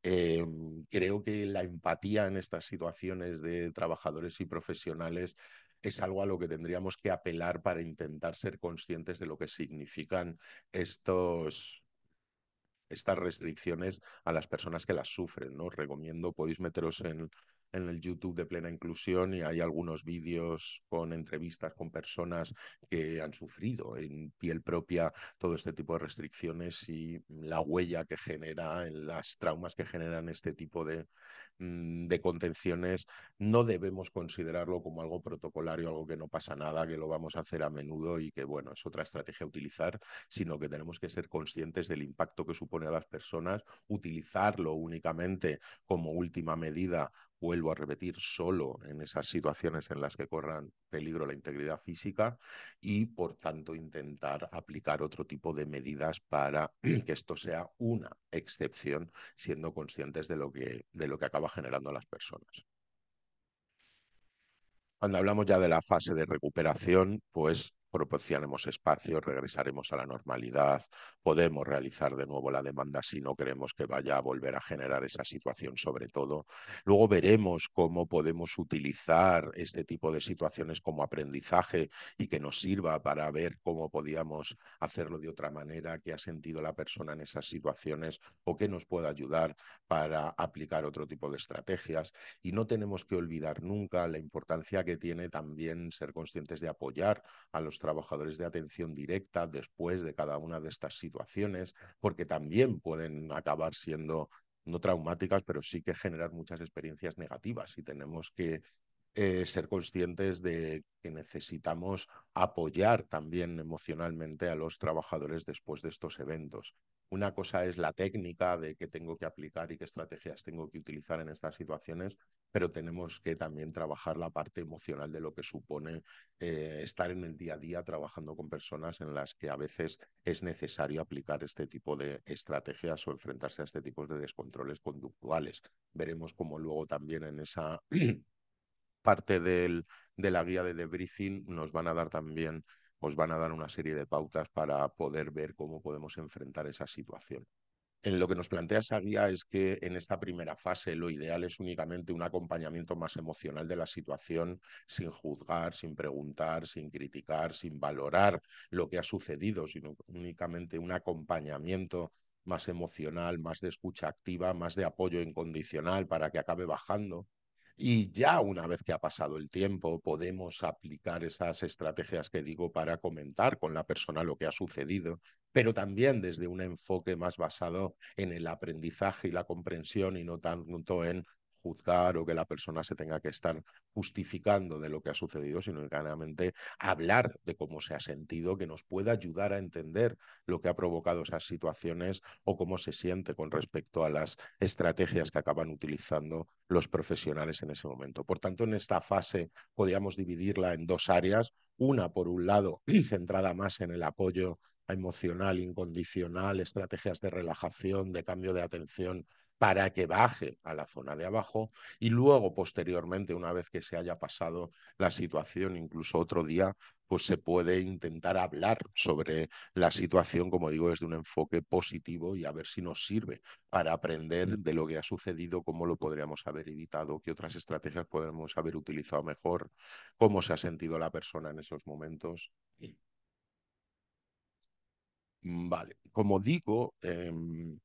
Em, creo que la empatía en estas situaciones de trabajadores y profesionales es algo a lo que tendríamos que apelar para intentar ser conscientes de lo que significan estos, estas restricciones a las personas que las sufren, ¿no? Recomiendo, podéis meteros en en el YouTube de Plena Inclusión y hay algunos vídeos con entrevistas con personas que han sufrido en piel propia todo este tipo de restricciones y la huella que genera, en las traumas que generan este tipo mm, de, contenciones, no debemos considerarlo como algo protocolario, algo que no pasa nada, que lo vamos a hacer a menudo y que, bueno, es otra estrategia utilizar, sino que tenemos que ser conscientes del impacto que supone a las personas, utilizarlo únicamente como última medida vuelvo a repetir, solo en esas situaciones en las que corran peligro la integridad física y, por tanto, intentar aplicar otro tipo de medidas para que esto sea una excepción, siendo conscientes de lo que, de lo que acaba generando a las personas. Cuando hablamos ya de la fase de recuperación, pues proporcionemos espacios, regresaremos a la normalidad, podemos realizar de nuevo la demanda si no queremos que vaya a volver a generar esa situación sobre todo. Luego veremos cómo podemos utilizar este tipo de situaciones como aprendizaje y que nos sirva para ver cómo podíamos hacerlo de otra manera, qué ha sentido la persona en esas situaciones o qué nos puede ayudar para aplicar otro tipo de estrategias. Y no tenemos que olvidar nunca la importancia que tiene también ser conscientes de apoyar a los trabajadores de atención directa después de cada una de estas situaciones, porque también pueden acabar siendo no traumáticas, pero sí que generar muchas experiencias negativas y tenemos que eh, ser conscientes de que necesitamos apoyar también emocionalmente a los trabajadores después de estos eventos. Una cosa es la técnica de qué tengo que aplicar y qué estrategias tengo que utilizar en estas situaciones, pero tenemos que también trabajar la parte emocional de lo que supone eh, estar en el día a día trabajando con personas en las que a veces es necesario aplicar este tipo de estrategias o enfrentarse a este tipo de descontroles conductuales. Veremos cómo luego también en esa parte de la guía de debriefing nos van a dar también os van a dar una serie de pautas para poder ver cómo podemos enfrentar esa situación. En lo que nos plantea esa guía es que en esta primera fase lo ideal es únicamente un acompañamiento más emocional de la situación, sin juzgar, sin preguntar, sin criticar, sin valorar lo que ha sucedido, sino únicamente un acompañamiento más emocional, más de escucha activa, más de apoyo incondicional para que acabe bajando y ya una vez que ha pasado el tiempo, podemos aplicar esas estrategias que digo para comentar con la persona lo que ha sucedido, pero también desde un enfoque más basado en el aprendizaje y la comprensión y no tanto en juzgar o que la persona se tenga que estar justificando de lo que ha sucedido, sino únicamente hablar de cómo se ha sentido, que nos pueda ayudar a entender lo que ha provocado esas situaciones o cómo se siente con respecto a las estrategias que acaban utilizando los profesionales en ese momento. Por tanto, en esta fase podríamos dividirla en dos áreas. Una, por un lado, centrada más en el apoyo emocional, incondicional, estrategias de relajación, de cambio de atención para que baje a la zona de abajo y luego posteriormente, una vez que se haya pasado la situación, incluso otro día, pues se puede intentar hablar sobre la situación, como digo, desde un enfoque positivo y a ver si nos sirve para aprender mm. de lo que ha sucedido, cómo lo podríamos haber evitado, qué otras estrategias podríamos haber utilizado mejor, cómo se ha sentido la persona en esos momentos. Vale, como digo, em,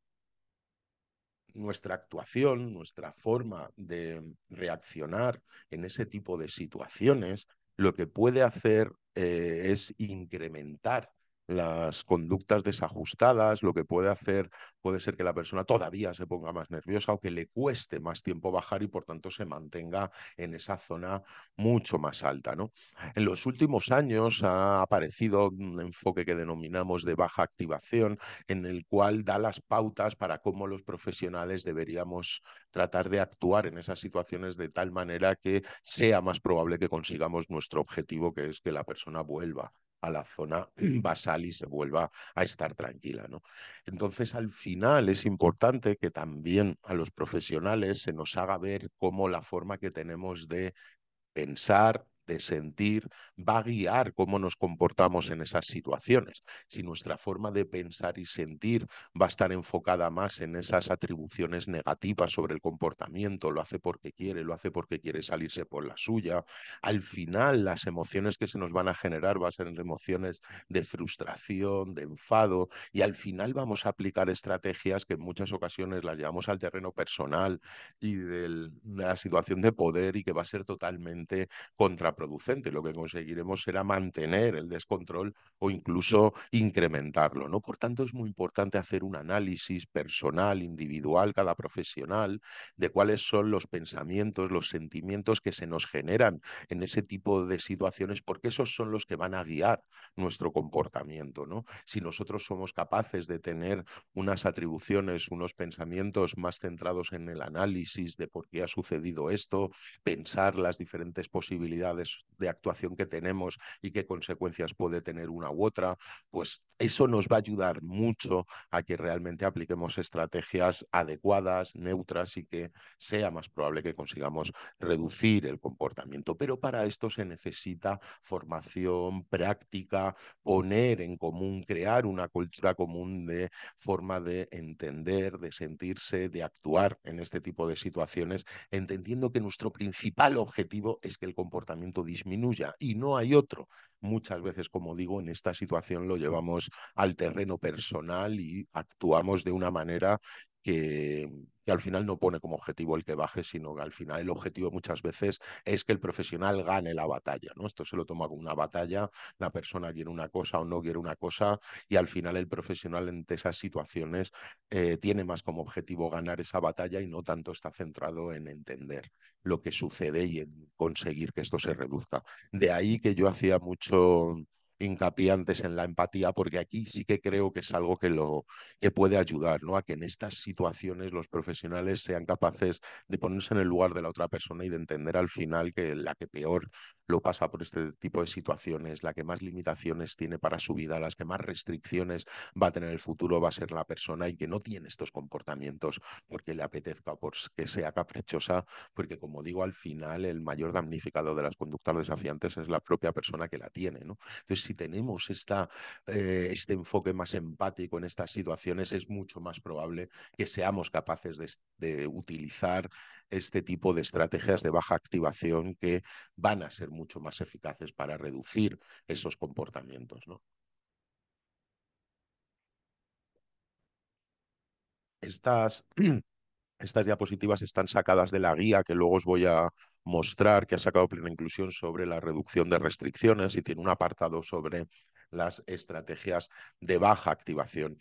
nuestra actuación, nuestra forma de reaccionar en ese tipo de situaciones, lo que puede hacer eh, es incrementar las conductas desajustadas, lo que puede hacer, puede ser que la persona todavía se ponga más nerviosa o que le cueste más tiempo bajar y por tanto se mantenga en esa zona mucho más alta. ¿no? En los últimos años ha aparecido un enfoque que denominamos de baja activación, en el cual da las pautas para cómo los profesionales deberíamos tratar de actuar en esas situaciones de tal manera que sea más probable que consigamos nuestro objetivo, que es que la persona vuelva a la zona basal y se vuelva a estar tranquila. ¿no? Entonces, al final es importante que también a los profesionales se nos haga ver cómo la forma que tenemos de pensar, de sentir, va a guiar cómo nos comportamos en esas situaciones. Si nuestra forma de pensar y sentir va a estar enfocada más en esas atribuciones negativas sobre el comportamiento, lo hace porque quiere, lo hace porque quiere salirse por la suya, al final las emociones que se nos van a generar van a ser emociones de frustración, de enfado, y al final vamos a aplicar estrategias que en muchas ocasiones las llevamos al terreno personal y de la situación de poder y que va a ser totalmente contraproducente lo que conseguiremos será mantener el descontrol o incluso incrementarlo. ¿no? Por tanto, es muy importante hacer un análisis personal, individual, cada profesional, de cuáles son los pensamientos, los sentimientos que se nos generan en ese tipo de situaciones, porque esos son los que van a guiar nuestro comportamiento. ¿no? Si nosotros somos capaces de tener unas atribuciones, unos pensamientos más centrados en el análisis de por qué ha sucedido esto, pensar las diferentes posibilidades de actuación que tenemos y qué consecuencias puede tener una u otra, pues eso nos va a ayudar mucho a que realmente apliquemos estrategias adecuadas, neutras y que sea más probable que consigamos reducir el comportamiento. Pero para esto se necesita formación, práctica, poner en común, crear una cultura común de forma de entender, de sentirse, de actuar en este tipo de situaciones, entendiendo que nuestro principal objetivo es que el comportamiento disminuya y no hay otro. Muchas veces, como digo, en esta situación lo llevamos al terreno personal y actuamos de una manera que, al final no pone como objetivo el que baje, sino que al final el objetivo muchas veces es que el profesional gane la batalla, ¿no? Esto se lo toma como una batalla, la persona quiere una cosa o no quiere una cosa, y al final el profesional en esas situaciones eh, tiene más como objetivo ganar esa batalla y no tanto está centrado en entender lo que sucede y en conseguir que esto se reduzca. De ahí que yo hacía mucho incapiantes en la empatía, porque aquí sí que creo que es algo que, lo, que puede ayudar, ¿no? A que en estas situaciones los profesionales sean capaces de ponerse en el lugar de la otra persona y de entender al final que la que peor lo pasa por este tipo de situaciones, la que más limitaciones tiene para su vida, las que más restricciones va a tener el futuro va a ser la persona y que no tiene estos comportamientos porque le apetezca, porque sea caprichosa, porque como digo, al final el mayor damnificado de las conductas desafiantes es la propia persona que la tiene. ¿no? Entonces, si tenemos esta, eh, este enfoque más empático en estas situaciones, es mucho más probable que seamos capaces de, de utilizar este tipo de estrategias de baja activación que van a ser mucho más eficaces para reducir esos comportamientos. ¿no? Estas, estas diapositivas están sacadas de la guía que luego os voy a mostrar, que ha sacado Plena Inclusión sobre la reducción de restricciones y tiene un apartado sobre las estrategias de baja activación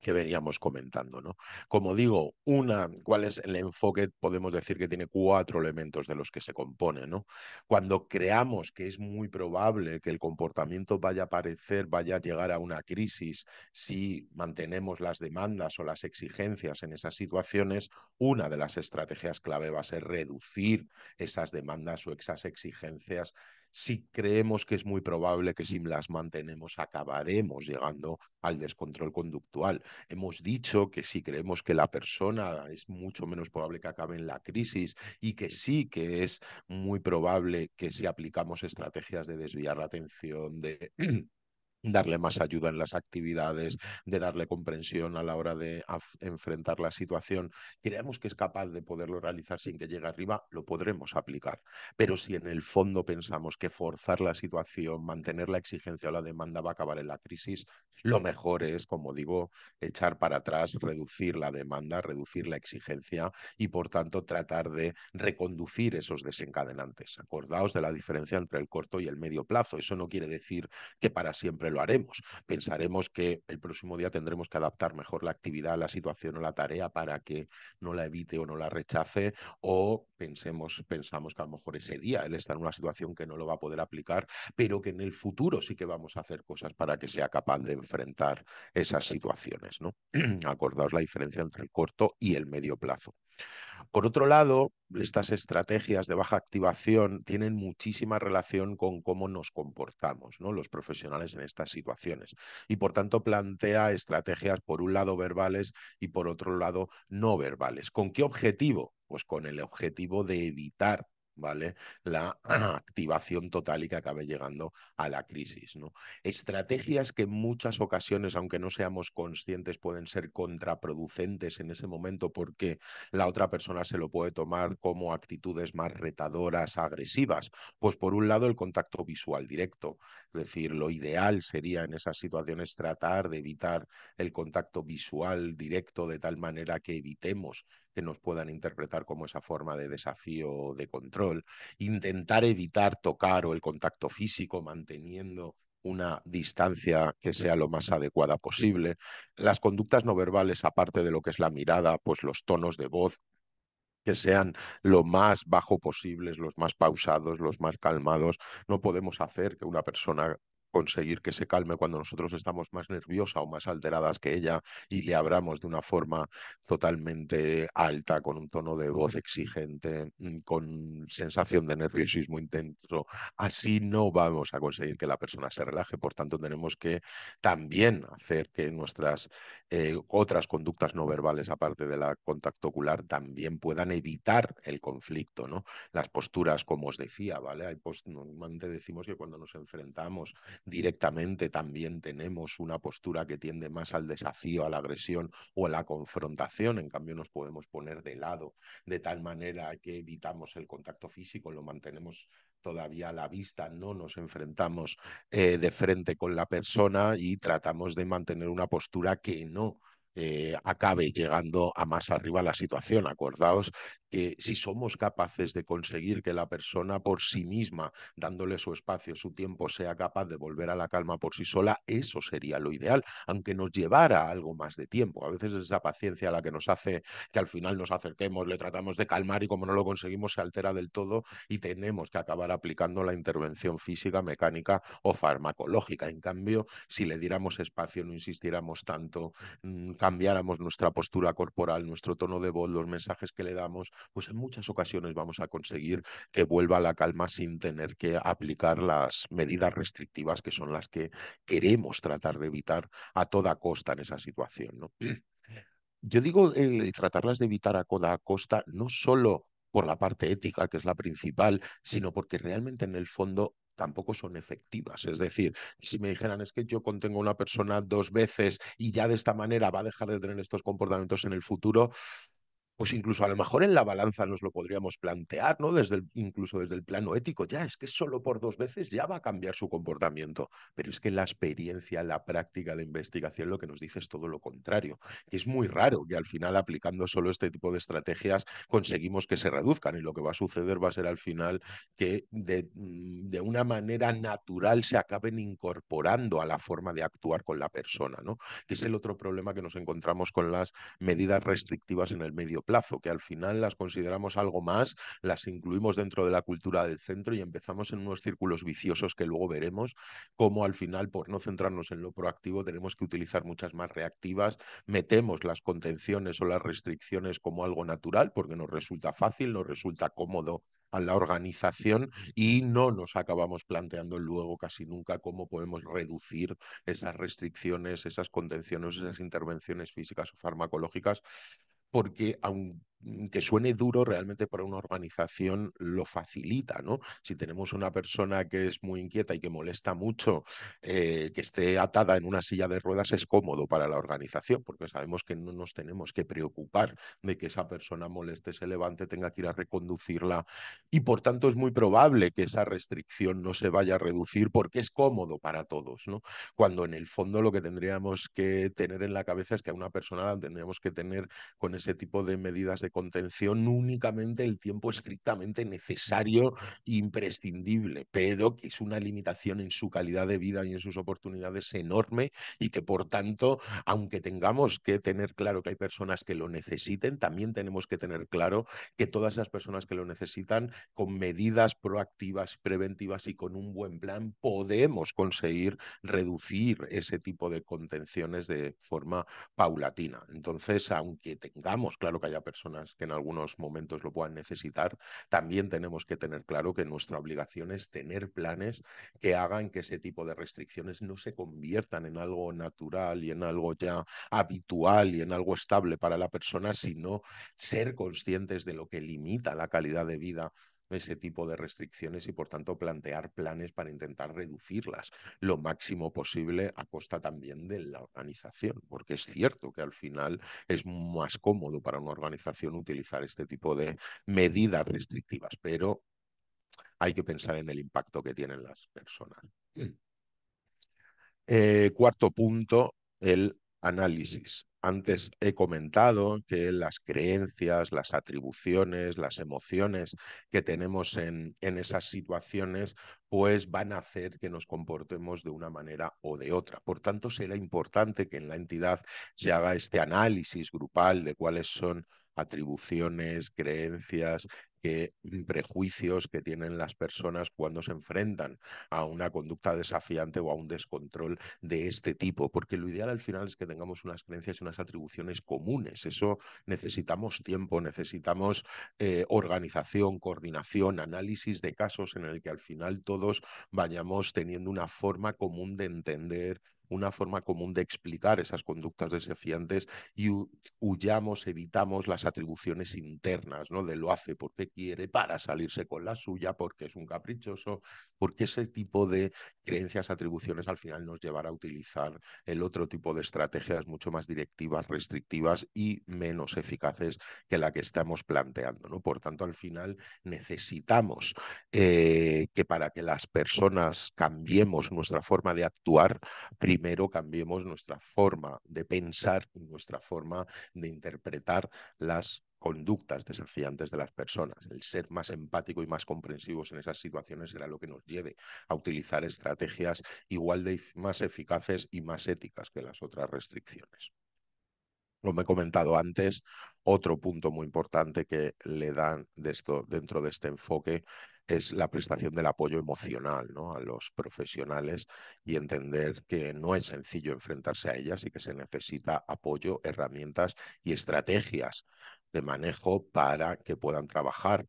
que veníamos comentando. ¿no? Como digo, una, ¿cuál es el enfoque? Podemos decir que tiene cuatro elementos de los que se compone. ¿no? Cuando creamos que es muy probable que el comportamiento vaya a aparecer, vaya a llegar a una crisis si mantenemos las demandas o las exigencias en esas situaciones, una de las estrategias clave va a ser reducir esas demandas o esas exigencias si creemos que es muy probable que si las mantenemos acabaremos llegando al descontrol conductual. Hemos dicho que si creemos que la persona es mucho menos probable que acabe en la crisis y que sí que es muy probable que si aplicamos estrategias de desviar la atención, de darle más ayuda en las actividades, de darle comprensión a la hora de enfrentar la situación, creemos que es capaz de poderlo realizar sin que llegue arriba, lo podremos aplicar. Pero si en el fondo pensamos que forzar la situación, mantener la exigencia o la demanda va a acabar en la crisis, lo mejor es, como digo, echar para atrás, reducir la demanda, reducir la exigencia y, por tanto, tratar de reconducir esos desencadenantes. Acordaos de la diferencia entre el corto y el medio plazo. Eso no quiere decir que para siempre lo haremos. Pensaremos que el próximo día tendremos que adaptar mejor la actividad, la situación o la tarea para que no la evite o no la rechace, o pensemos, pensamos que a lo mejor ese día él está en una situación que no lo va a poder aplicar, pero que en el futuro sí que vamos a hacer cosas para que sea capaz de enfrentar esas situaciones. ¿no? Acordaos la diferencia entre el corto y el medio plazo. Por otro lado, estas estrategias de baja activación tienen muchísima relación con cómo nos comportamos, ¿no? Los profesionales en estas situaciones. Y por tanto, plantea estrategias, por un lado, verbales y por otro lado, no verbales. ¿Con qué objetivo? Pues con el objetivo de evitar ¿vale? La activación total y que acabe llegando a la crisis, ¿no? Estrategias que en muchas ocasiones, aunque no seamos conscientes, pueden ser contraproducentes en ese momento porque la otra persona se lo puede tomar como actitudes más retadoras, agresivas. Pues por un lado el contacto visual directo, es decir, lo ideal sería en esas situaciones tratar de evitar el contacto visual directo de tal manera que evitemos que nos puedan interpretar como esa forma de desafío, o de control, intentar evitar tocar o el contacto físico manteniendo una distancia que sea lo más adecuada posible. Las conductas no verbales, aparte de lo que es la mirada, pues los tonos de voz, que sean lo más bajo posibles, los más pausados, los más calmados. No podemos hacer que una persona conseguir que se calme cuando nosotros estamos más nerviosa o más alteradas que ella y le abramos de una forma totalmente alta, con un tono de voz exigente, mm, con sensación de nerviosismo intenso. Así no vamos a conseguir que la persona se relaje, por tanto tenemos que también hacer que nuestras eh, otras conductas no verbales, aparte de la contacto ocular, también puedan evitar el conflicto, ¿no? Las posturas, como os decía, ¿vale? normalmente decimos que cuando nos enfrentamos Directamente también tenemos una postura que tiende más al desafío, a la agresión o a la confrontación. En cambio, nos podemos poner de lado de tal manera que evitamos el contacto físico, lo mantenemos todavía a la vista, no nos enfrentamos eh, de frente con la persona y tratamos de mantener una postura que no eh, acabe llegando a más arriba la situación. Acordaos que si somos capaces de conseguir que la persona por sí misma, dándole su espacio, su tiempo, sea capaz de volver a la calma por sí sola, eso sería lo ideal, aunque nos llevara algo más de tiempo. A veces es la paciencia la que nos hace que al final nos acerquemos, le tratamos de calmar y como no lo conseguimos se altera del todo y tenemos que acabar aplicando la intervención física, mecánica o farmacológica. En cambio, si le diéramos espacio, no insistiéramos tanto, mm, cambiáramos nuestra postura corporal, nuestro tono de voz, los mensajes que le damos, pues en muchas ocasiones vamos a conseguir que vuelva la calma sin tener que aplicar las medidas restrictivas que son las que queremos tratar de evitar a toda costa en esa situación. Yo digo tratarlas de evitar a toda costa no solo por la parte ética, que es la principal, sino porque realmente en el fondo tampoco son efectivas. Es decir, si me dijeran es que yo contengo a una persona dos veces y ya de esta manera va a dejar de tener estos comportamientos en el futuro, pues incluso a lo mejor en la balanza nos lo podríamos plantear, ¿no? Desde incluso desde el plano ético, ya es que solo por dos veces ya va a cambiar su comportamiento. Pero es que la experiencia, la práctica, la investigación lo que nos dice es todo lo contrario. que es muy raro que al final aplicando solo este tipo de estrategias conseguimos que se reduzcan y lo que va a suceder va a ser al final que de, mm, de una manera natural se acaben incorporando a la forma de actuar con la persona, ¿no? Que es el otro problema que nos encontramos con las medidas restrictivas en el medio plazo, que al final las consideramos algo más, las incluimos dentro de la cultura del centro y empezamos en unos círculos viciosos que luego veremos cómo al final, por no centrarnos en lo proactivo, tenemos que utilizar muchas más reactivas, metemos las contenciones o las restricciones como algo natural, porque nos resulta fácil, nos resulta cómodo a la organización y no nos acabamos planteando luego casi nunca cómo podemos reducir esas restricciones, esas contenciones, esas intervenciones físicas o farmacológicas porque aun Mm, que suene duro realmente para una organización lo facilita, ¿no? Si tenemos una persona que es muy inquieta y que molesta mucho, eh, que esté atada en una silla de ruedas es cómodo para la organización, porque sabemos que no nos tenemos que preocupar de que esa persona moleste, se levante, tenga que ir a reconducirla y por tanto es muy probable que esa restricción no se vaya a reducir porque es cómodo para todos, ¿no? Cuando en el fondo lo que tendríamos que tener en la cabeza es que a una persona la tendríamos que tener con ese tipo de medidas de contención únicamente el tiempo estrictamente necesario e imprescindible, pero que es una limitación en su calidad de vida y en sus oportunidades enorme y que por tanto, aunque tengamos que tener claro que hay personas que lo necesiten, también tenemos que tener claro que todas las personas que lo necesitan, con medidas proactivas, preventivas y con un buen plan, podemos conseguir reducir ese tipo de contenciones de forma paulatina. Entonces, aunque tengamos claro que haya personas que en algunos momentos lo puedan necesitar, también tenemos que tener claro que nuestra obligación es tener planes que hagan que ese tipo de restricciones no se conviertan en algo natural y en algo ya habitual y en algo estable para la persona, sino ser conscientes de lo que limita la calidad de vida ese tipo de restricciones y por tanto plantear planes para intentar reducirlas lo máximo posible a costa también de la organización, porque es cierto que al final es más cómodo para una organización utilizar este tipo de medidas restrictivas, pero hay que pensar en el impacto que tienen las personas. Eh, cuarto punto, el análisis. Antes he comentado que las creencias, las atribuciones, las emociones que tenemos en, esas situaciones, pues van a hacer que nos comportemos de una manera o de otra. Por tanto, será importante que en la entidad se haga este análisis grupal de cuáles son atribuciones, creencias que prejuicios que tienen las personas cuando se enfrentan a una conducta desafiante o a un descontrol de este tipo, porque lo ideal al final es que tengamos unas creencias y unas atribuciones comunes. Eso necesitamos tiempo, necesitamos eh, organización, coordinación, análisis de casos en el que al final todos vayamos teniendo una forma común de entender una forma común de explicar esas conductas desafiantes y huyamos, evitamos las atribuciones internas, ¿no? De lo hace porque quiere, para salirse con la suya, porque es un caprichoso, porque ese tipo de creencias, atribuciones al final nos llevará a utilizar el otro tipo de estrategias mucho más directivas, restrictivas y menos eficaces que la que estamos planteando, ¿no? Por tanto, al final necesitamos eh, que para que las personas cambiemos nuestra forma de actuar, primero primero cambiemos nuestra forma de pensar y nuestra forma de interpretar las conductas desafiantes de las personas. El ser más empático y más comprensivos en esas situaciones será lo que nos lleve a utilizar estrategias igual de más eficaces y más éticas que las otras restricciones. Como he comentado antes, otro punto muy importante que le dan de esto, dentro de este enfoque es la prestación del apoyo emocional ¿no? a los profesionales y entender que no es sencillo enfrentarse a ellas y que se necesita apoyo, herramientas y estrategias de manejo para que puedan trabajar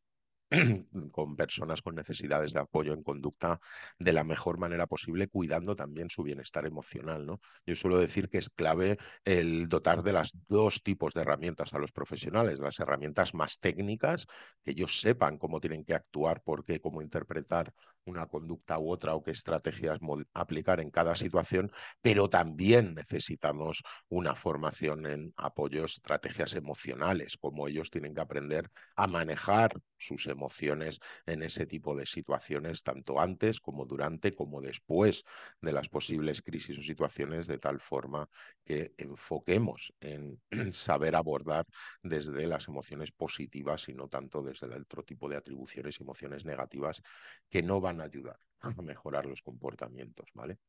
con personas con necesidades de apoyo en conducta de la mejor manera posible, cuidando también su bienestar emocional. ¿no? Yo suelo decir que es clave el dotar de las dos tipos de herramientas a los profesionales, las herramientas más técnicas, que ellos sepan cómo tienen que actuar, por qué, cómo interpretar una conducta u otra o qué estrategias aplicar en cada situación, pero también necesitamos una formación en apoyo, estrategias emocionales, como ellos tienen que aprender a manejar sus emociones en ese tipo de situaciones, tanto antes como durante como después de las posibles crisis o situaciones, de tal forma que enfoquemos en saber abordar desde las emociones positivas y no tanto desde el otro tipo de atribuciones y emociones negativas que no van a ayudar a mejorar los comportamientos, ¿vale?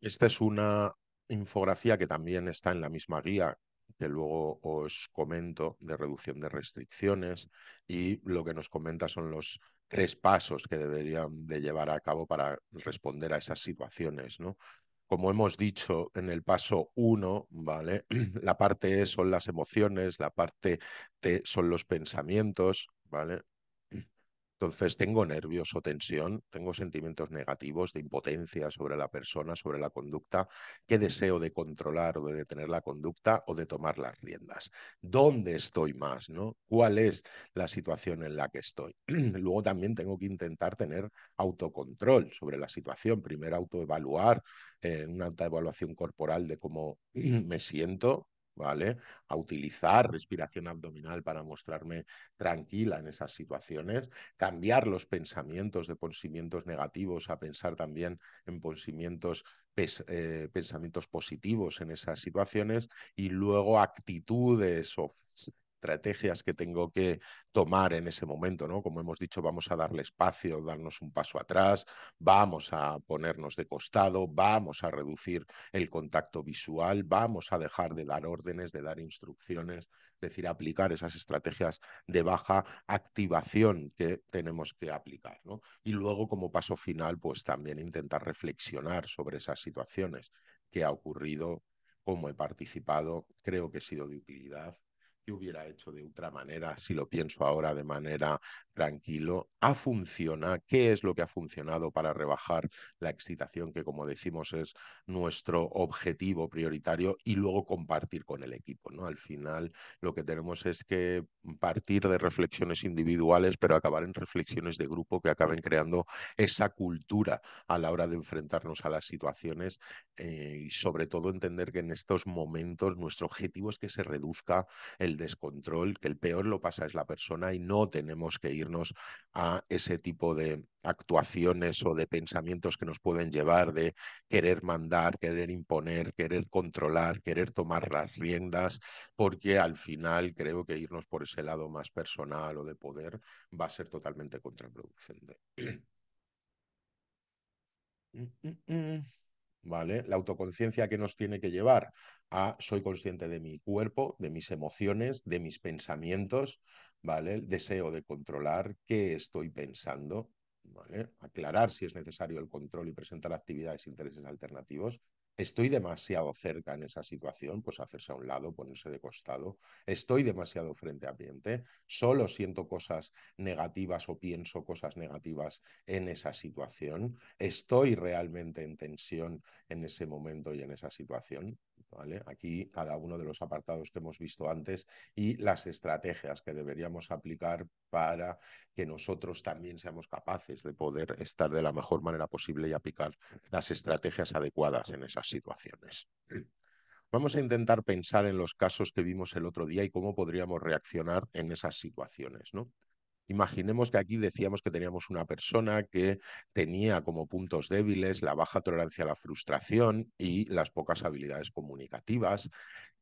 Esta es una infografía que también está en la misma guía que luego os comento de reducción de restricciones y lo que nos comenta son los tres pasos que deberían de llevar a cabo para responder a esas situaciones, ¿no? como hemos dicho en el paso 1, ¿vale? La parte E son las emociones, la parte T son los pensamientos, ¿vale? Entonces tengo nervios o tensión, tengo sentimientos negativos de impotencia sobre la persona, sobre la conducta, ¿Qué deseo de controlar o de detener la conducta o de tomar las riendas. ¿Dónde estoy más? ¿no? ¿Cuál es la situación en la que estoy? Luego también tengo que intentar tener autocontrol sobre la situación, primero autoevaluar, en eh, una autoevaluación corporal de cómo me siento, ¿vale? A utilizar respiración abdominal para mostrarme tranquila en esas situaciones, cambiar los pensamientos de pensamientos negativos a pensar también en pensamientos, eh, pensamientos positivos en esas situaciones y luego actitudes o estrategias que tengo que tomar en ese momento, ¿no? Como hemos dicho, vamos a darle espacio, darnos un paso atrás, vamos a ponernos de costado, vamos a reducir el contacto visual, vamos a dejar de dar órdenes, de dar instrucciones, es decir, aplicar esas estrategias de baja activación que tenemos que aplicar, ¿no? Y luego, como paso final, pues también intentar reflexionar sobre esas situaciones que ha ocurrido, cómo he participado, creo que he sido de utilidad ¿Qué hubiera hecho de otra manera, si lo pienso ahora de manera tranquilo, ha funcionado, qué es lo que ha funcionado para rebajar la excitación, que como decimos es nuestro objetivo prioritario, y luego compartir con el equipo. ¿no? Al final lo que tenemos es que partir de reflexiones individuales, pero acabar en reflexiones de grupo que acaben creando esa cultura a la hora de enfrentarnos a las situaciones eh, y sobre todo entender que en estos momentos nuestro objetivo es que se reduzca el el descontrol, que el peor lo pasa es la persona y no tenemos que irnos a ese tipo de actuaciones o de pensamientos que nos pueden llevar de querer mandar, querer imponer, querer controlar, querer tomar las riendas, porque al final creo que irnos por ese lado más personal o de poder va a ser totalmente contraproducente. Mm, mm, mm. ¿vale? La autoconciencia que nos tiene que llevar a soy consciente de mi cuerpo, de mis emociones, de mis pensamientos, ¿vale? El deseo de controlar qué estoy pensando, ¿vale? Aclarar si es necesario el control y presentar actividades e intereses alternativos. Estoy demasiado cerca en esa situación, pues hacerse a un lado, ponerse de costado. Estoy demasiado frente a frente, solo siento cosas negativas o pienso cosas negativas en esa situación. Estoy realmente en tensión en ese momento y en esa situación. Aquí cada uno de los apartados que hemos visto antes y las estrategias que deberíamos aplicar para que nosotros también seamos capaces de poder estar de la mejor manera posible y aplicar las estrategias adecuadas en esas situaciones. Vamos a intentar pensar en los casos que vimos el otro día y cómo podríamos reaccionar en esas situaciones. ¿no? Imaginemos que aquí decíamos que teníamos una persona que tenía como puntos débiles la baja tolerancia a la frustración y las pocas habilidades comunicativas,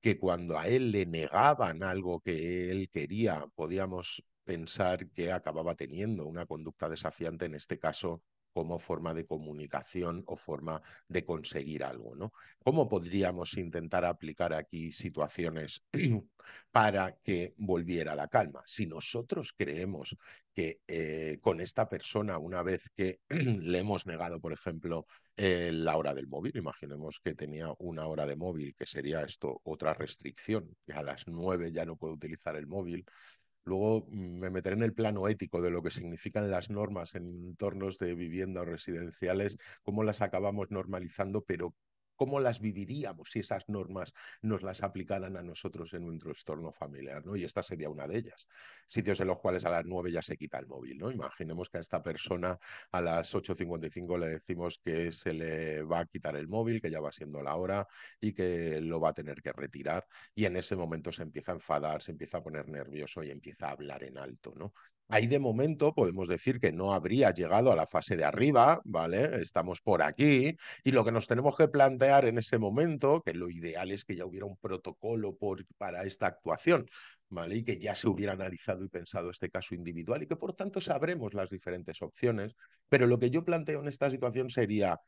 que cuando a él le negaban algo que él quería, podíamos pensar que acababa teniendo una conducta desafiante, en este caso como forma de comunicación o forma de conseguir algo. ¿no? ¿Cómo podríamos intentar aplicar aquí situaciones para que volviera la calma? Si nosotros creemos que eh, con esta persona, una vez que le hemos negado, por ejemplo, eh, la hora del móvil, imaginemos que tenía una hora de móvil, que sería esto otra restricción, que a las nueve ya no puedo utilizar el móvil, Luego me meteré en el plano ético de lo que significan las normas en entornos de vivienda o residenciales, cómo las acabamos normalizando, pero cómo las viviríamos si esas normas nos las aplicaran a nosotros en nuestro trastorno familiar, ¿no? Y esta sería una de ellas. Sitios en los cuales a las 9 ya se quita el móvil, ¿no? Imaginemos que a esta persona a las 8.55 le decimos que se le va a quitar el móvil, que ya va siendo la hora y que lo va a tener que retirar. Y en ese momento se empieza a enfadar, se empieza a poner nervioso y empieza a hablar en alto, ¿no? Ahí de momento podemos decir que no habría llegado a la fase de arriba, ¿vale? Estamos por aquí y lo que nos tenemos que plantear en ese momento, que lo ideal es que ya hubiera un protocolo por, para esta actuación, ¿vale? Y que ya se hubiera analizado y pensado este caso individual y que por tanto sabremos las diferentes opciones. Pero lo que yo planteo en esta situación sería,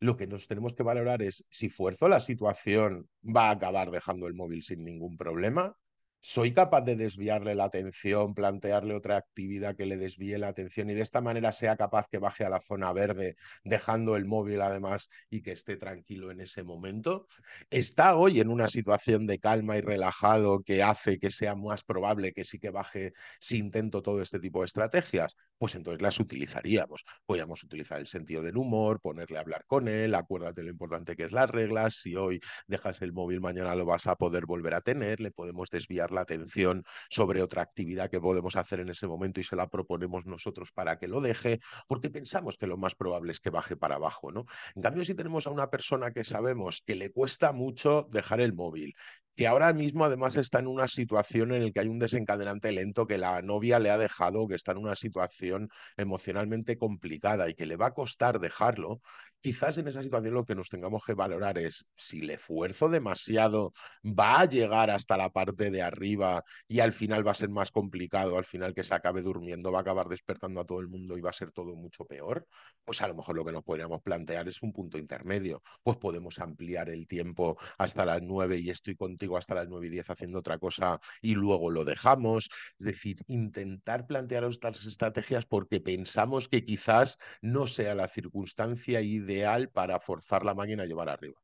lo que nos tenemos que valorar es si fuerzo la situación va a acabar dejando el móvil sin ningún problema, soy capaz de desviarle la atención, plantearle otra actividad que le desvíe la atención y de esta manera sea capaz que baje a la zona verde, dejando el móvil además y que esté tranquilo en ese momento. Está hoy en una situación de calma y relajado que hace que sea más probable que sí que baje si intento todo este tipo de estrategias. Pues entonces las utilizaríamos. Podríamos utilizar el sentido del humor, ponerle a hablar con él, acuérdate lo importante que es las reglas. Si hoy dejas el móvil, mañana lo vas a poder volver a tener, le podemos desviar la atención sobre otra actividad que podemos hacer en ese momento y se la proponemos nosotros para que lo deje, porque pensamos que lo más probable es que baje para abajo, ¿no? En cambio, si tenemos a una persona que sabemos que le cuesta mucho dejar el móvil, que ahora mismo además está en una situación en la que hay un desencadenante lento que la novia le ha dejado, que está en una situación emocionalmente complicada y que le va a costar dejarlo, quizás en esa situación lo que nos tengamos que valorar es si le esfuerzo demasiado, va a llegar hasta la parte de arriba y al final va a ser más complicado, al final que se acabe durmiendo, va a acabar despertando a todo el mundo y va a ser todo mucho peor, pues a lo mejor lo que nos podríamos plantear es un punto intermedio, pues podemos ampliar el tiempo hasta las nueve y estoy contento digo hasta las 9 y 10 haciendo otra cosa y luego lo dejamos. Es decir, intentar plantear estas estrategias porque pensamos que quizás no sea la circunstancia ideal para forzar la máquina a llevar arriba.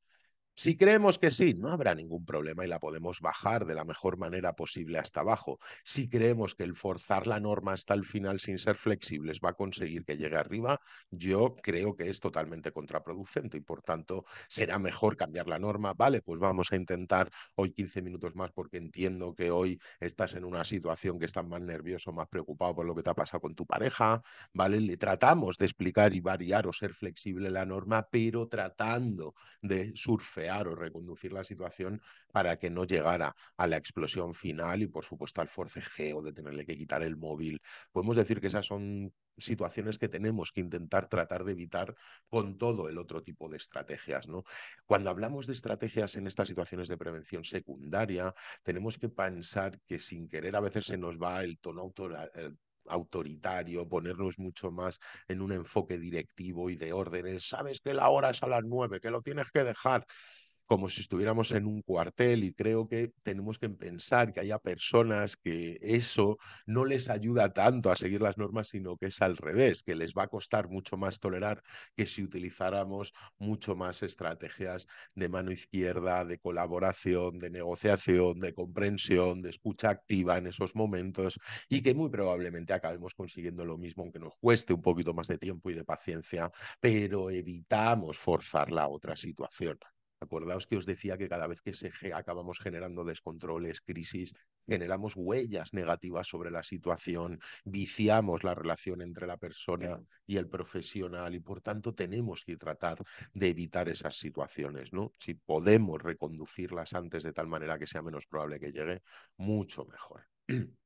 Si creemos que sí, no habrá ningún problema y la podemos bajar de la mejor manera posible hasta abajo. Si creemos que el forzar la norma hasta el final sin ser flexibles va a conseguir que llegue arriba, yo creo que es totalmente contraproducente y por tanto será mejor cambiar la norma. Vale, pues vamos a intentar hoy 15 minutos más porque entiendo que hoy estás en una situación que estás más nervioso, más preocupado por lo que te ha pasado con tu pareja. Vale, le tratamos de explicar y variar o ser flexible la norma, pero tratando de surfear o reconducir la situación para que no llegara a la explosión final y, por supuesto, al forcejeo de tenerle que quitar el móvil. Podemos decir que esas son situaciones que tenemos que intentar tratar de evitar con todo el otro tipo de estrategias. ¿no? Cuando hablamos de estrategias en estas situaciones de prevención secundaria, tenemos que pensar que sin querer a veces se nos va el tono, autoral autoritario, ponernos mucho más en un enfoque directivo y de órdenes. Sabes que la hora es a las nueve, que lo tienes que dejar como si estuviéramos en un cuartel y creo que tenemos que pensar que haya personas que eso no les ayuda tanto a seguir las normas, sino que es al revés, que les va a costar mucho más tolerar que si utilizáramos mucho más estrategias de mano izquierda, de colaboración, de negociación, de comprensión, de escucha activa en esos momentos y que muy probablemente acabemos consiguiendo lo mismo, aunque nos cueste un poquito más de tiempo y de paciencia, pero evitamos forzar la otra situación. Acordaos que os decía que cada vez que acabamos generando descontroles, crisis, generamos huellas negativas sobre la situación, viciamos la relación entre la persona y el profesional y por tanto tenemos que tratar de evitar esas situaciones, ¿no? Si podemos reconducirlas antes de tal manera que sea menos probable que llegue, mucho mejor.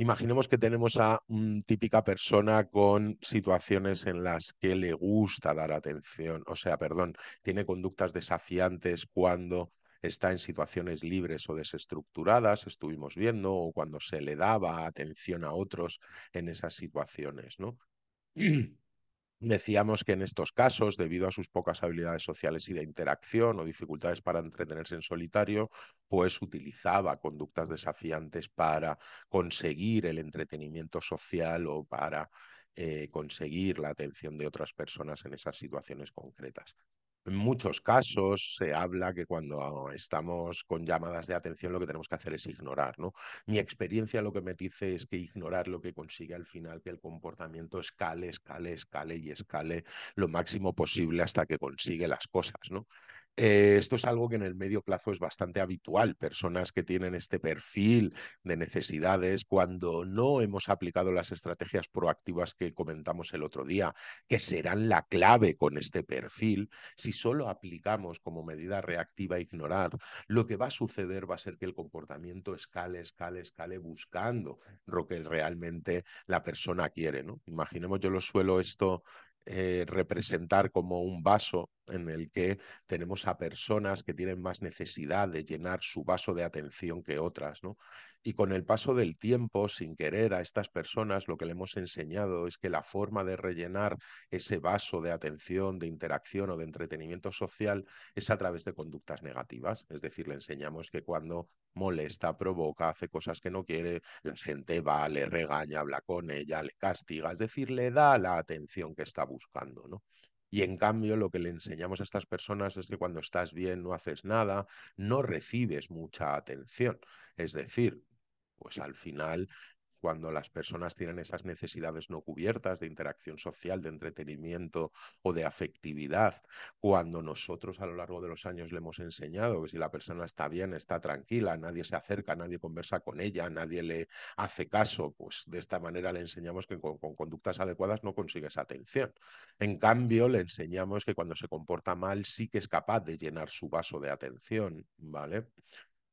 Imaginemos que tenemos a una típica persona con situaciones en las que le gusta dar atención, o sea, perdón, tiene conductas desafiantes cuando está en situaciones libres o desestructuradas, estuvimos viendo, o cuando se le daba atención a otros en esas situaciones, ¿no? Decíamos que en estos casos, debido a sus pocas habilidades sociales y de interacción o dificultades para entretenerse en solitario, pues utilizaba conductas desafiantes para conseguir el entretenimiento social o para eh, conseguir la atención de otras personas en esas situaciones concretas. En muchos casos se habla que cuando estamos con llamadas de atención lo que tenemos que hacer es ignorar, ¿no? Mi experiencia lo que me dice es que ignorar lo que consigue al final que el comportamiento escale, escale, escale y escale lo máximo posible hasta que consigue las cosas, ¿no? Eh, esto es algo que en el medio plazo es bastante habitual. Personas que tienen este perfil de necesidades cuando no hemos aplicado las estrategias proactivas que comentamos el otro día, que serán la clave con este perfil, si solo aplicamos como medida reactiva ignorar, lo que va a suceder va a ser que el comportamiento escale, escale, escale buscando lo que realmente la persona quiere. ¿no? Imaginemos, yo lo suelo esto eh, representar como un vaso en el que tenemos a personas que tienen más necesidad de llenar su vaso de atención que otras, ¿no? Y con el paso del tiempo, sin querer, a estas personas lo que le hemos enseñado es que la forma de rellenar ese vaso de atención, de interacción o de entretenimiento social es a través de conductas negativas. Es decir, le enseñamos que cuando molesta, provoca, hace cosas que no quiere, la gente va, le regaña, habla con ella, le castiga, es decir, le da la atención que está buscando. ¿no? Y en cambio, lo que le enseñamos a estas personas es que cuando estás bien no haces nada, no recibes mucha atención. Es decir, pues al final cuando las personas tienen esas necesidades no cubiertas de interacción social, de entretenimiento o de afectividad, cuando nosotros a lo largo de los años le hemos enseñado que si la persona está bien, está tranquila, nadie se acerca, nadie conversa con ella, nadie le hace caso, pues de esta manera le enseñamos que con, conductas adecuadas no consigue esa atención. En cambio, le enseñamos que cuando se comporta mal sí que es capaz de llenar su vaso de atención, ¿vale?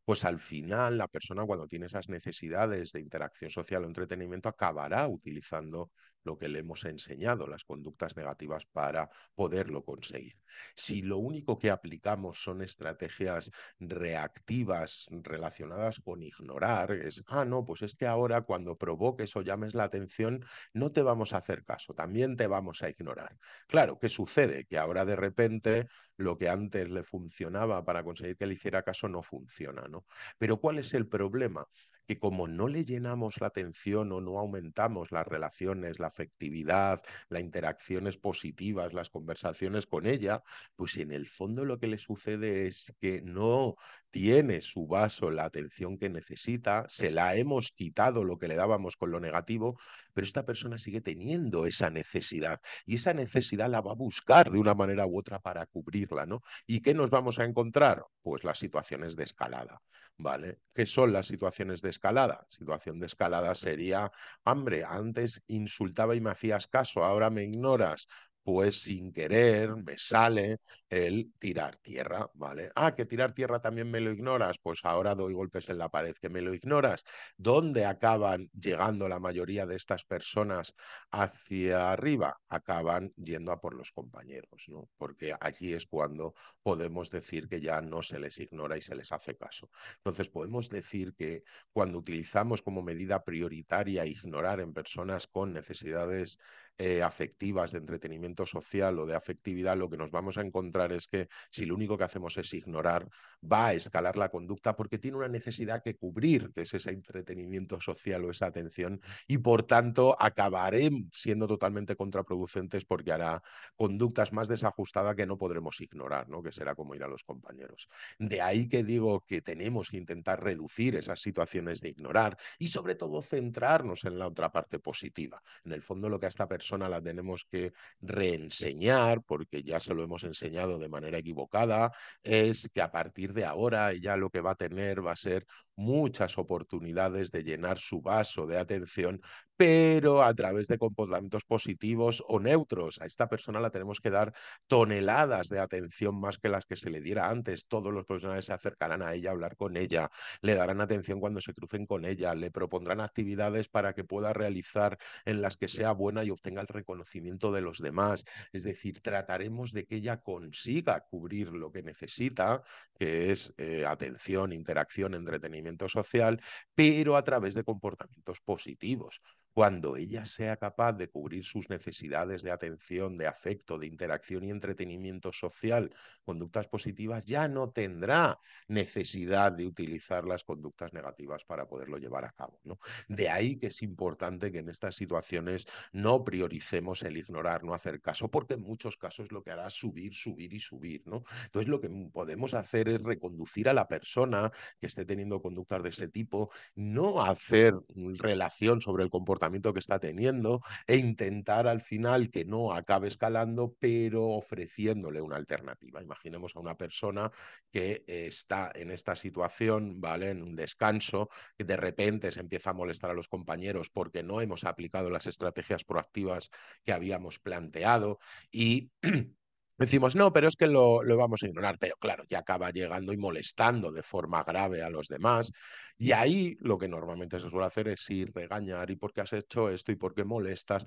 pues al final la persona cuando tiene esas necesidades de interacción social o entretenimiento acabará utilizando lo que le hemos enseñado, las conductas negativas para poderlo conseguir. Si lo único que aplicamos son estrategias reactivas relacionadas con ignorar, es, ah, no, pues es que ahora cuando provoques o llames la atención, no te vamos a hacer caso, también te vamos a ignorar. Claro, ¿qué sucede? Que ahora de repente lo que antes le funcionaba para conseguir que le hiciera caso no funciona, ¿no? Pero ¿cuál es el problema? que como no le llenamos la atención o no aumentamos las relaciones, la afectividad, las interacciones positivas, las conversaciones con ella, pues en el fondo lo que le sucede es que no tiene su vaso la atención que necesita, se la hemos quitado lo que le dábamos con lo negativo, pero esta persona sigue teniendo esa necesidad y esa necesidad la va a buscar de una manera u otra para cubrirla, ¿no? ¿Y qué nos vamos a encontrar? Pues las situaciones de escalada, ¿vale? ¿Qué son las situaciones de escalada? Situación de escalada sería, hambre, antes insultaba y me hacías caso, ahora me ignoras, pues sin querer me sale el tirar tierra, ¿vale? Ah, que tirar tierra también me lo ignoras, pues ahora doy golpes en la pared, que me lo ignoras. ¿Dónde acaban llegando la mayoría de estas personas hacia arriba? Acaban yendo a por los compañeros, ¿no? Porque aquí es cuando podemos decir que ya no se les ignora y se les hace caso. Entonces podemos decir que cuando utilizamos como medida prioritaria ignorar en personas con necesidades eh, afectivas, de entretenimiento social o de afectividad, lo que nos vamos a encontrar es que si lo único que hacemos es ignorar, va a escalar la conducta porque tiene una necesidad que cubrir, que es ese entretenimiento social o esa atención, y por tanto acabaré siendo totalmente contraproducentes porque hará conductas más desajustadas que no podremos ignorar, ¿no? que será como ir a los compañeros. De ahí que digo que tenemos que intentar reducir esas situaciones de ignorar y sobre todo centrarnos en la otra parte positiva. En el fondo lo que a esta persona la tenemos que reenseñar porque ya se lo hemos enseñado de manera equivocada, es que a partir de ahora ella lo que va a tener va a ser muchas oportunidades de llenar su vaso de atención pero a través de comportamientos positivos o neutros. A esta persona la tenemos que dar toneladas de atención más que las que se le diera antes. Todos los profesionales se acercarán a ella, a hablar con ella, le darán atención cuando se crucen con ella, le propondrán actividades para que pueda realizar en las que sea buena y obtenga el reconocimiento de los demás. Es decir, trataremos de que ella consiga cubrir lo que necesita, que es eh, atención, interacción, entretenimiento social, pero a través de comportamientos positivos cuando ella sea capaz de cubrir sus necesidades de atención, de afecto, de interacción y entretenimiento social, conductas positivas, ya no tendrá necesidad de utilizar las conductas negativas para poderlo llevar a cabo. ¿no? De ahí que es importante que en estas situaciones no prioricemos el ignorar, no hacer caso, porque en muchos casos lo que hará subir, subir y subir. ¿no? Entonces lo que podemos hacer es reconducir a la persona que esté teniendo conductas de ese tipo, no hacer mm, relación sobre el comportamiento que está teniendo e intentar al final que no acabe escalando, pero ofreciéndole una alternativa. Imaginemos a una persona que está en esta situación, ¿vale? En un descanso, que de repente se empieza a molestar a los compañeros porque no hemos aplicado las estrategias proactivas que habíamos planteado y Decimos, no, pero es que lo, lo, vamos a ignorar, pero claro, ya acaba llegando y molestando de forma grave a los demás. Y ahí lo que normalmente se suele hacer es ir, regañar, ¿y por qué has hecho esto? ¿Y por qué molestas?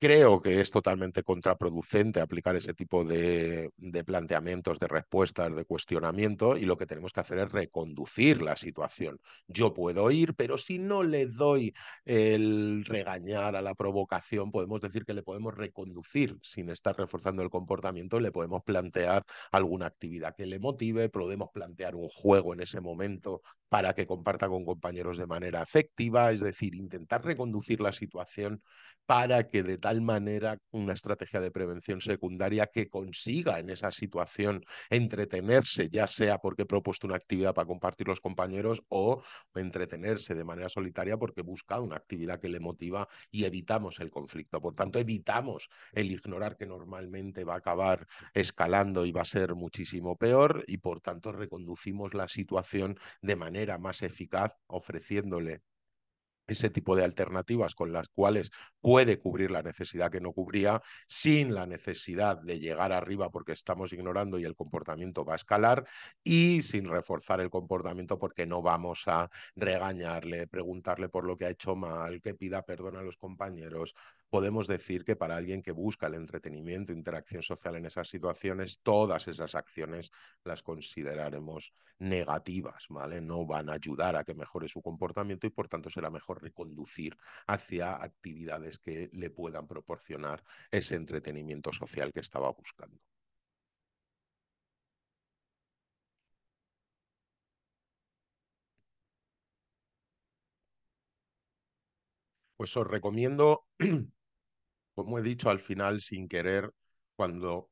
Creo que es totalmente contraproducente aplicar ese tipo de, planteamientos, de respuestas, de cuestionamiento y lo que tenemos que hacer es reconducir la situación. Yo puedo ir, pero si no le doy el regañar a la provocación, podemos decir que le podemos reconducir sin estar reforzando el comportamiento, le podemos plantear alguna actividad que le motive, podemos plantear un juego en ese momento para que comparta con compañeros de manera efectiva es decir, intentar reconducir la situación para que de tal tal manera una estrategia de prevención secundaria que consiga en esa situación entretenerse, ya sea porque he propuesto una actividad para compartir los compañeros o entretenerse de manera solitaria porque busca una actividad que le motiva y evitamos el conflicto. Por tanto, evitamos el ignorar que normalmente va a acabar escalando y va a ser muchísimo peor y por tanto reconducimos la situación de manera más eficaz ofreciéndole ese tipo de alternativas con las cuales puede cubrir la necesidad que no cubría sin la necesidad de llegar arriba porque estamos ignorando y el comportamiento va a escalar y sin reforzar el comportamiento porque no vamos a regañarle, preguntarle por lo que ha hecho mal, que pida perdón a los compañeros, podemos decir que para alguien que busca el entretenimiento, interacción social en esas situaciones, todas esas acciones las consideraremos negativas, ¿vale? No van a ayudar a que mejore su comportamiento y por tanto será mejor reconducir hacia actividades que le puedan proporcionar ese entretenimiento social que estaba buscando. Pues os recomiendo como he dicho al final, sin querer, cuando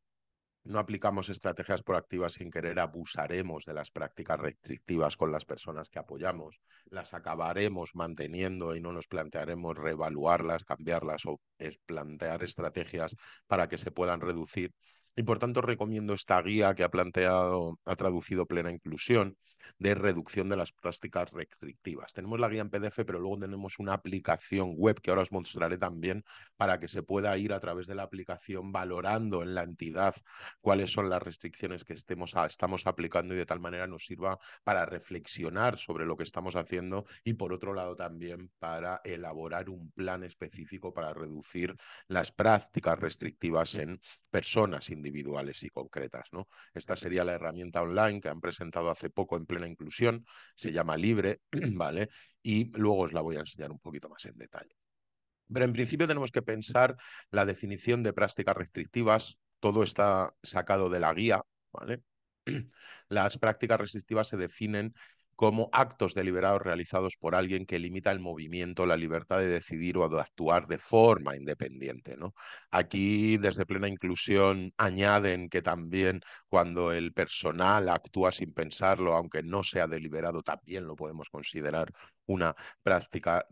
no aplicamos estrategias proactivas sin querer, abusaremos de las prácticas restrictivas con las personas que apoyamos, las acabaremos manteniendo y no nos plantearemos reevaluarlas, cambiarlas o plantear estrategias para que se puedan reducir y por tanto recomiendo esta guía que ha planteado, ha traducido plena inclusión de reducción de las prácticas restrictivas. Tenemos la guía en PDF, pero luego tenemos una aplicación web que ahora os mostraré también para que se pueda ir a través de la aplicación valorando en la entidad cuáles son las restricciones que estemos estamos aplicando y de tal manera nos sirva para reflexionar sobre lo que estamos haciendo y por otro lado también para elaborar un plan específico para reducir las prácticas restrictivas en personas, individuales y concretas. ¿no? Esta sería la herramienta online que han presentado hace poco en plena inclusión, se llama Libre, ¿vale? Y luego os la voy a enseñar un poquito más en detalle. Pero en principio tenemos que pensar la definición de prácticas restrictivas. Todo está sacado de la guía, ¿vale? Las prácticas restrictivas se definen como actos deliberados realizados por alguien que limita el movimiento, la libertad de decidir o de actuar de forma independiente. ¿no? Aquí, desde plena inclusión, añaden que también cuando el personal actúa sin pensarlo, aunque no sea deliberado, también lo podemos considerar una práctica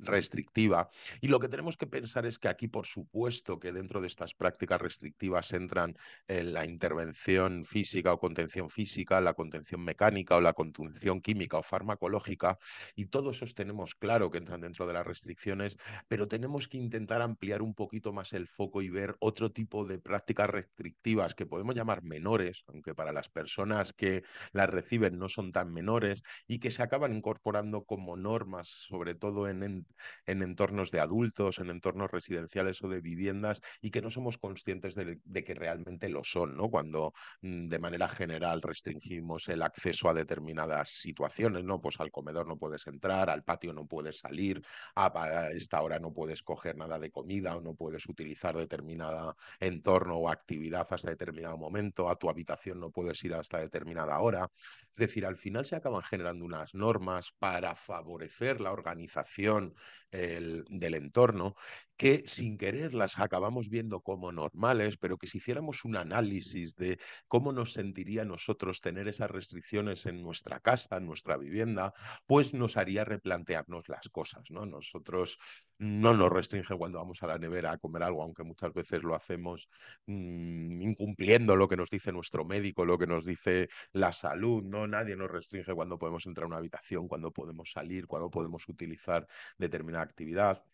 restrictiva. Y lo que tenemos que pensar es que aquí, por supuesto, que dentro de estas prácticas restrictivas entran en eh, la intervención física o contención física, la contención mecánica o la contención química o farmacológica, y todos esos tenemos claro que entran dentro de las restricciones, pero tenemos que intentar ampliar un poquito más el foco y ver otro tipo de prácticas restrictivas que podemos llamar menores, aunque para las personas que las reciben no son tan menores, y que se acaban incorporando como normas, sobre todo en, en, entornos de adultos, en entornos residenciales o de viviendas, y que no somos conscientes de, que realmente lo son, ¿no? Cuando mm, de manera general restringimos el acceso a determinadas situaciones, ¿no? Pues al comedor no puedes entrar, al patio no puedes salir, a esta hora no puedes coger nada de comida o no puedes utilizar determinado entorno o actividad hasta determinado momento, a tu habitación no puedes ir hasta determinada hora. Es decir, al final se acaban generando unas normas para favorecer la organización del entorno que sin quererlas acabamos viendo como normales, pero que si hiciéramos un análisis de cómo nos sentiría nosotros tener esas restricciones en nuestra casa, en nuestra vivienda, pues nos haría replantearnos las cosas, ¿no? Nosotros no nos restringe cuando vamos a la nevera a comer algo, aunque muchas veces lo hacemos mm, incumpliendo lo que nos dice nuestro médico, lo que nos dice la salud, ¿no? Nadie nos restringe cuando podemos entrar a una habitación, cuando podemos salir, cuando podemos utilizar determinada actividad.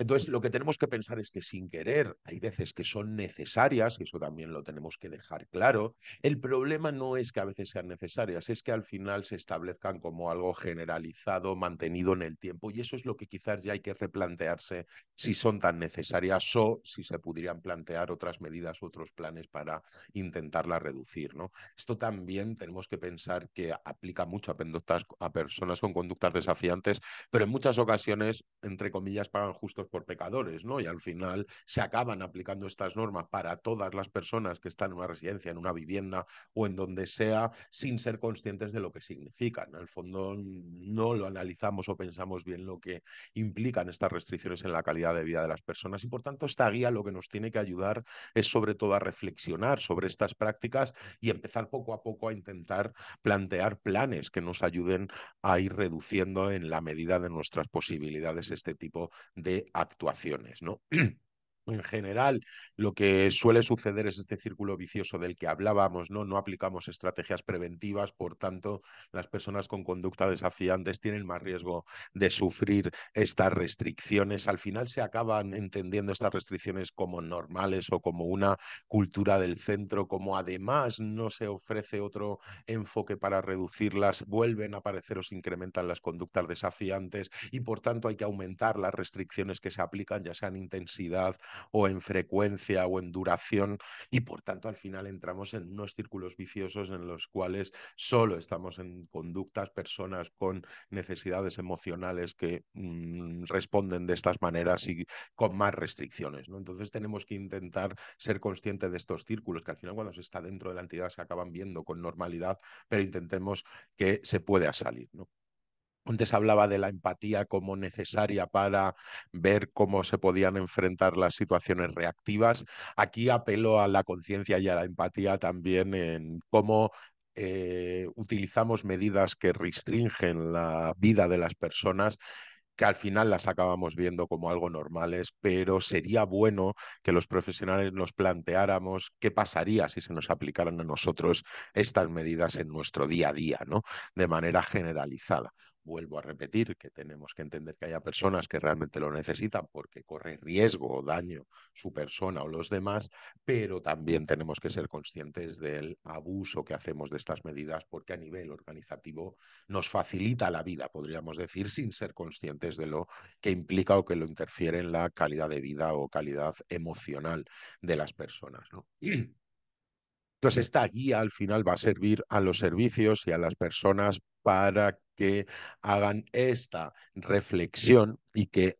Entonces, lo que tenemos que pensar es que sin querer, hay veces que son necesarias, y eso también lo tenemos que dejar claro. El problema no es que a veces sean necesarias, es que al final se establezcan como algo generalizado, mantenido en el tiempo, y eso es lo que quizás ya hay que replantearse si son tan necesarias o si se pudieran plantear otras medidas, otros planes para intentarla reducir. ¿no? Esto también tenemos que pensar que aplica mucho a, a personas con conductas desafiantes, pero en muchas ocasiones, entre comillas, pagan justos por, pecadores, ¿no? Y al final se acaban aplicando estas normas para todas las personas que están en una residencia, en una vivienda o en donde sea, sin ser conscientes de lo que significan. Al fondo no lo analizamos o pensamos bien lo que implican estas restricciones en la calidad de vida de las personas y por tanto esta guía lo que nos tiene que ayudar es sobre todo a reflexionar sobre estas prácticas y empezar poco a poco a intentar plantear planes que nos ayuden a ir reduciendo en la medida de nuestras posibilidades este tipo de actuaciones, ¿no? en general, lo que suele suceder es este círculo vicioso del que hablábamos, ¿no? aplicamos estrategias preventivas, por tanto, las personas con conducta desafiantes tienen más riesgo de sufrir estas restricciones. Al final se acaban entendiendo estas restricciones como normales o como una cultura del centro, como además no se ofrece otro enfoque para reducirlas, vuelven a aparecer o se incrementan las conductas desafiantes y por tanto hay que aumentar las restricciones que se aplican, ya sean intensidad, o en frecuencia o en duración y por tanto al final entramos en unos círculos viciosos en los cuales solo estamos en conductas personas con necesidades emocionales que mm, responden de estas maneras y con más restricciones. ¿no? Entonces tenemos que intentar ser conscientes de estos círculos que al final cuando se está dentro de la entidad se acaban viendo con normalidad, pero intentemos que se pueda salir. ¿no? Antes hablaba de la empatía como necesaria para ver cómo se podían enfrentar las situaciones reactivas. Aquí apelo a la conciencia y a la empatía también en cómo eh, utilizamos medidas que restringen la vida de las personas que al final las acabamos viendo como algo normales, pero sería bueno que los profesionales nos planteáramos qué pasaría si se nos aplicaran a nosotros estas medidas en nuestro día a día, De manera generalizada vuelvo a repetir que tenemos que entender que haya personas que realmente lo necesitan porque corre riesgo o daño su persona o los demás, pero también tenemos que ser conscientes del abuso que hacemos de estas medidas porque a nivel organizativo nos facilita la vida, podríamos decir, sin ser conscientes de lo que implica o que lo interfiere en la calidad de vida o calidad emocional de las personas. ¿no? Entonces, esta guía al final va a servir a los servicios y a las personas para que hagan esta reflexión y que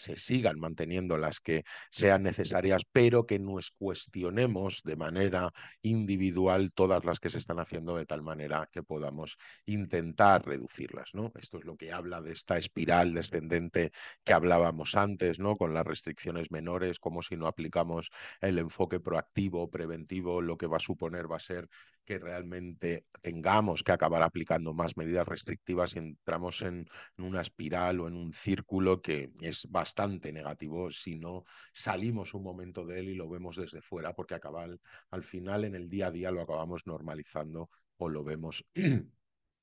se sigan manteniendo las que sean necesarias, pero que nos cuestionemos de manera individual todas las que se están haciendo de tal manera que podamos intentar reducirlas. ¿no? Esto es lo que habla de esta espiral descendente que hablábamos antes, ¿no? con las restricciones menores, como si no aplicamos el enfoque proactivo, preventivo, lo que va a suponer va a ser que realmente tengamos que acabar aplicando más medidas restrictivas y entramos en, en una espiral o en un círculo que es bastante bastante negativo si no salimos un momento de él y lo vemos desde fuera, porque acaba al final en el día a día lo acabamos normalizando o lo vemos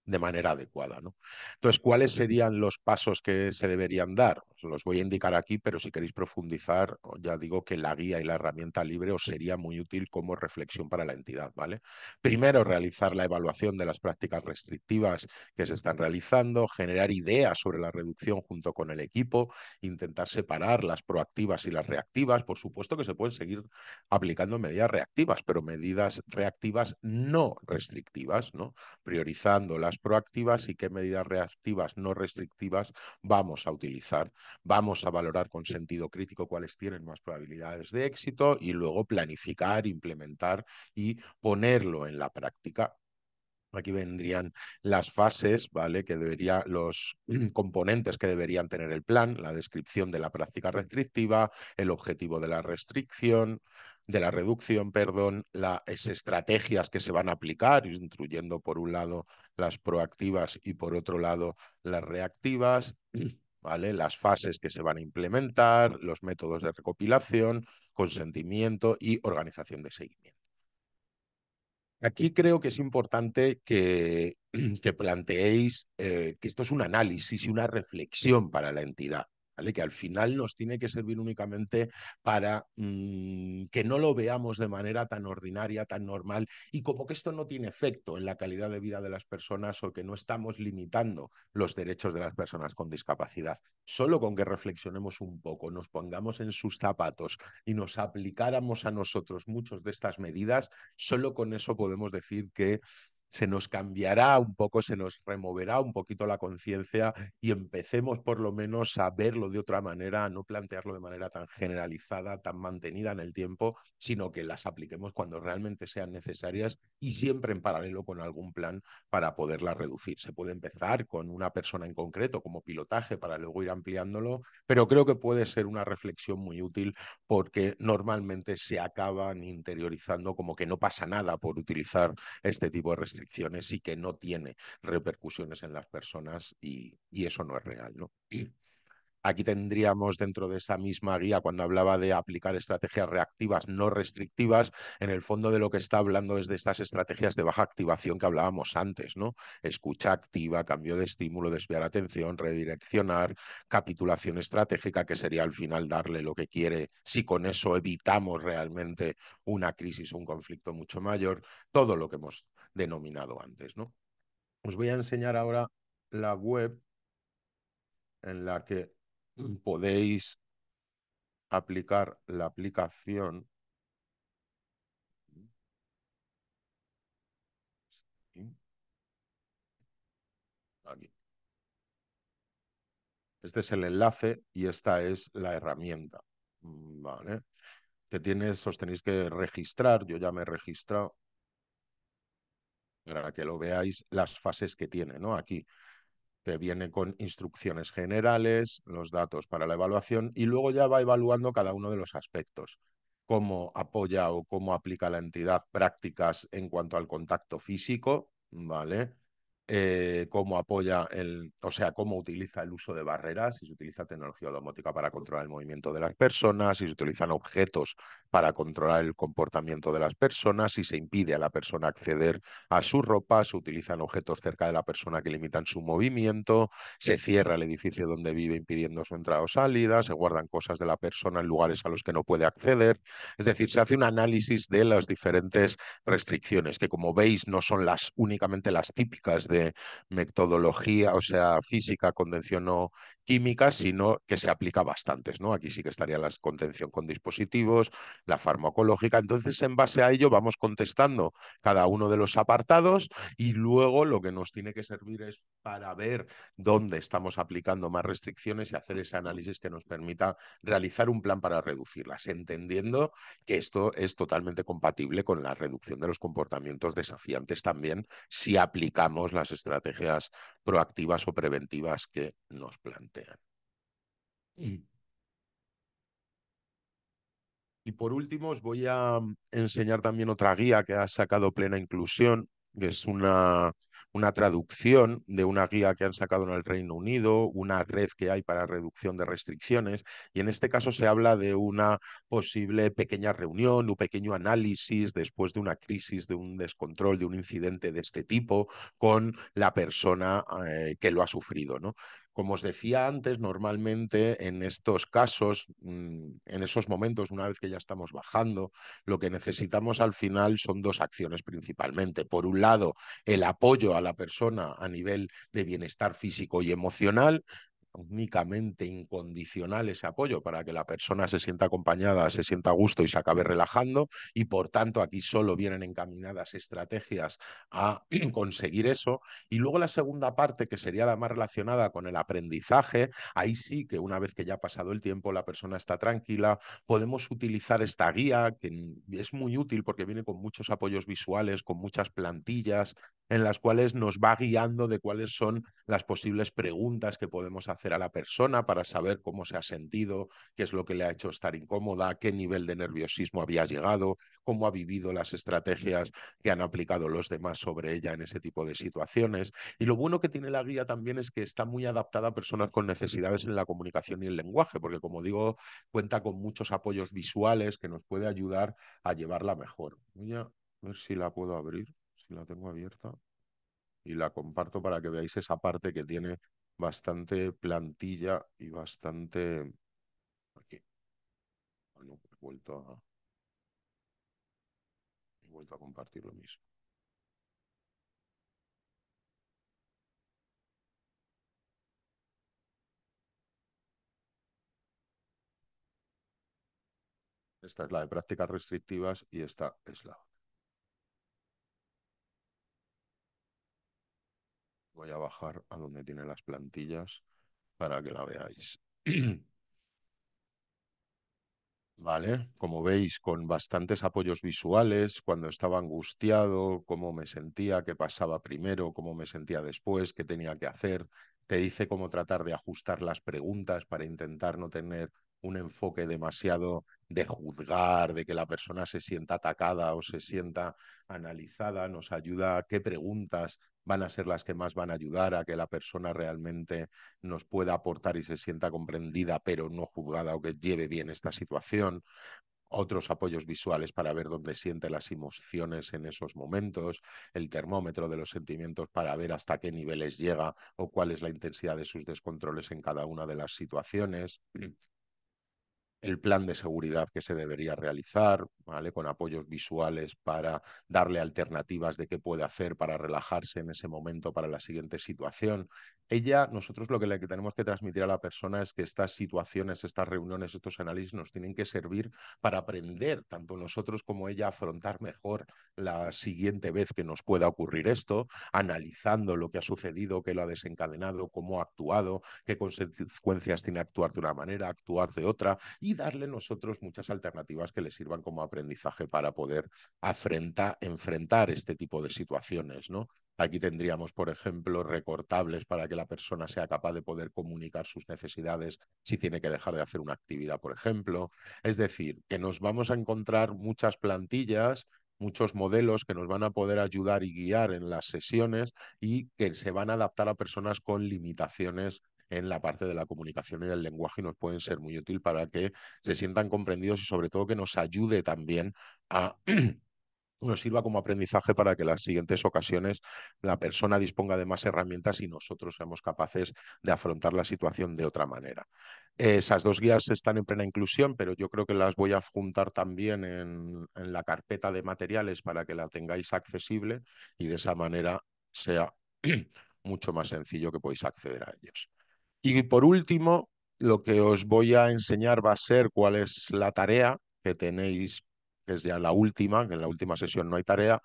de manera adecuada. ¿no? Entonces, ¿cuáles serían los pasos que se deberían dar? Os los voy a indicar aquí, pero si queréis profundizar, ya digo que la guía y la herramienta libre os sería muy útil como reflexión para la entidad. ¿vale? Primero, realizar la evaluación de las prácticas restrictivas que se están realizando, generar ideas sobre la reducción junto con el equipo, intentar separar las proactivas y las reactivas. Por supuesto que se pueden seguir aplicando medidas reactivas, pero medidas reactivas no restrictivas, ¿no? priorizando las proactivas y qué medidas reactivas no restrictivas vamos a utilizar. Vamos a valorar con sentido crítico cuáles tienen más probabilidades de éxito y luego planificar, implementar y ponerlo en la práctica. Aquí vendrían las fases, ¿vale? Que los componentes que deberían tener el plan, la descripción de la práctica restrictiva, el objetivo de la restricción, de la reducción, perdón, las estrategias que se van a aplicar, incluyendo por un lado las proactivas y por otro lado las reactivas, ¿vale? Las fases que se van a implementar, los métodos de recopilación, consentimiento y organización de seguimiento. Aquí creo que es importante que, que planteéis eh, que esto es un análisis y una reflexión para la entidad que al final nos tiene que servir únicamente para mm, que no lo veamos de manera tan ordinaria, tan normal, y como que esto no tiene efecto en la calidad de vida de las personas o que no estamos limitando los derechos de las personas con discapacidad. Solo con que reflexionemos un poco, nos pongamos en sus zapatos y nos aplicáramos a nosotros muchas de estas medidas, solo con eso podemos decir que se nos cambiará un poco, se nos removerá un poquito la conciencia y empecemos por lo menos a verlo de otra manera, a no plantearlo de manera tan generalizada, tan mantenida en el tiempo, sino que las apliquemos cuando realmente sean necesarias y siempre en paralelo con algún plan para poderlas reducir. Se puede empezar con una persona en concreto como pilotaje para luego ir ampliándolo, pero creo que puede ser una reflexión muy útil porque normalmente se acaban interiorizando como que no pasa nada por utilizar este tipo de restricciones restricciones y que no tiene repercusiones en las personas y, eso no es real, ¿no? aquí tendríamos dentro de esa misma guía, cuando hablaba de aplicar estrategias reactivas, no restrictivas, en el fondo de lo que está hablando es de estas estrategias de baja activación que hablábamos antes, ¿no? Escucha activa, cambio de estímulo, desviar atención, redireccionar, capitulación estratégica, que sería al final darle lo que quiere, si con eso evitamos realmente una crisis o un conflicto mucho mayor, todo lo que hemos denominado antes. ¿no? Os voy a enseñar ahora la web en la que mm. podéis aplicar la aplicación Aquí. Este es el enlace y esta es la herramienta. Mm, vale. Te tienes, os tenéis que registrar. Yo ya me he registrado para que lo veáis las fases que tiene, ¿no? Aquí te viene con instrucciones generales, los datos para la evaluación y luego ya va evaluando cada uno de los aspectos, cómo apoya o cómo aplica la entidad prácticas en cuanto al contacto físico, ¿vale? Eh, cómo apoya el, o sea, cómo utiliza el uso de barreras, si se utiliza tecnología domótica para controlar el movimiento de las personas, si se utilizan objetos para controlar el comportamiento de las personas, si se impide a la persona acceder a su ropa, se utilizan objetos cerca de la persona que limitan su movimiento, se cierra el edificio donde vive impidiendo su entrada o salida, se guardan cosas de la persona en lugares a los que no puede acceder. Es decir, se hace un análisis de las diferentes restricciones, que como veis no son las únicamente las típicas de metodología, o sea, física, contención o química, sino que se aplica bastantes, ¿no? Aquí sí que estaría la contención con dispositivos, la farmacológica. Entonces, en base a ello, vamos contestando cada uno de los apartados y luego lo que nos tiene que servir es para ver dónde estamos aplicando más restricciones y hacer ese análisis que nos permita realizar un plan para reducirlas, entendiendo que esto es totalmente compatible con la reducción de los comportamientos desafiantes también si aplicamos las estrategias proactivas o preventivas que nos plantean. Y por último, os voy a mm, enseñar también otra guía que ha sacado Plena Inclusión, que es una, una traducción de una guía que han sacado en el Reino Unido, una red que hay para reducción de restricciones, y en este caso se habla de una posible pequeña reunión, un pequeño análisis después de una crisis, de un descontrol, de un incidente de este tipo con la persona eh, que lo ha sufrido. ¿no? Como os decía antes, normalmente en estos casos, mm, en esos momentos, una vez que ya estamos bajando, lo que necesitamos al final son dos acciones principalmente. Por un lado, el apoyo a la persona a nivel de bienestar físico y emocional, únicamente incondicional ese apoyo para que la persona se sienta acompañada, se sienta a gusto y se acabe relajando y por tanto aquí solo vienen encaminadas estrategias a conseguir eso. Y luego la segunda parte que sería la más relacionada con el aprendizaje, ahí sí que una vez que ya ha pasado el tiempo la persona está tranquila, podemos utilizar esta guía que es muy útil porque viene con muchos apoyos visuales, con muchas plantillas en las cuales nos va guiando de cuáles son las posibles preguntas que podemos hacer a la persona para saber cómo se ha sentido, qué es lo que le ha hecho estar incómoda, qué nivel de nerviosismo había llegado, cómo ha vivido las estrategias que han aplicado los demás sobre ella en ese tipo de situaciones. Y lo bueno que tiene la guía también es que está muy adaptada a personas con necesidades en la comunicación y el lenguaje, porque como digo, cuenta con muchos apoyos visuales que nos puede ayudar a llevarla mejor. Voy a ver si la puedo abrir, si la tengo abierta y la comparto para que veáis esa parte que tiene bastante plantilla y bastante... Aquí. Bueno, he vuelto a... He vuelto a compartir lo mismo. Esta es la de prácticas restrictivas y esta es la voy a bajar a donde tiene las plantillas para que la veáis. ¿Vale? Como veis, con bastantes apoyos visuales, cuando estaba angustiado, cómo me sentía, qué pasaba primero, cómo me sentía después, qué tenía que hacer. Te dice cómo tratar de ajustar las preguntas para intentar no tener un enfoque demasiado de juzgar, de que la persona se sienta atacada o se sienta analizada, nos ayuda a qué preguntas van a ser las que más van a ayudar a que la persona realmente nos pueda aportar y se sienta comprendida, pero no juzgada o que lleve bien esta situación otros apoyos visuales para ver dónde siente las emociones en esos momentos, el termómetro de los sentimientos para ver hasta qué niveles llega o cuál es la intensidad de sus descontroles en cada una de las situaciones, mm el plan de seguridad que se debería realizar, ¿vale? con apoyos visuales para darle alternativas de qué puede hacer para relajarse en ese momento para la siguiente situación. Ella, nosotros lo que le tenemos que transmitir a la persona es que estas situaciones, estas reuniones, estos análisis nos tienen que servir para aprender, tanto nosotros como ella, a afrontar mejor la siguiente vez que nos pueda ocurrir esto, analizando lo que ha sucedido, qué lo ha desencadenado, cómo ha actuado, qué consecuencias tiene actuar de una manera, actuar de otra y darle nosotros muchas alternativas que le sirvan como aprendizaje para poder enfrentar este tipo de situaciones. ¿no? Aquí tendríamos, por ejemplo, recortables para que la persona sea capaz de poder comunicar sus necesidades si tiene que dejar de hacer una actividad, por ejemplo. Es decir, que nos vamos a encontrar muchas plantillas muchos modelos que nos van a poder ayudar y guiar en las sesiones y que se van a adaptar a personas con limitaciones en la parte de la comunicación y del lenguaje y nos pueden ser muy útil para que se sientan comprendidos y sobre todo que nos ayude también a nos sirva como aprendizaje para que las siguientes ocasiones la persona disponga de más herramientas y nosotros seamos capaces de afrontar la situación de otra manera. Esas dos guías están en plena inclusión, pero yo creo que las voy a juntar también en, en la carpeta de materiales para que la tengáis accesible y de esa manera sea mucho más sencillo que podáis acceder a ellos. Y por último, lo que os voy a enseñar va a ser cuál es la tarea que tenéis, que es ya la última, que en la última sesión no hay tarea,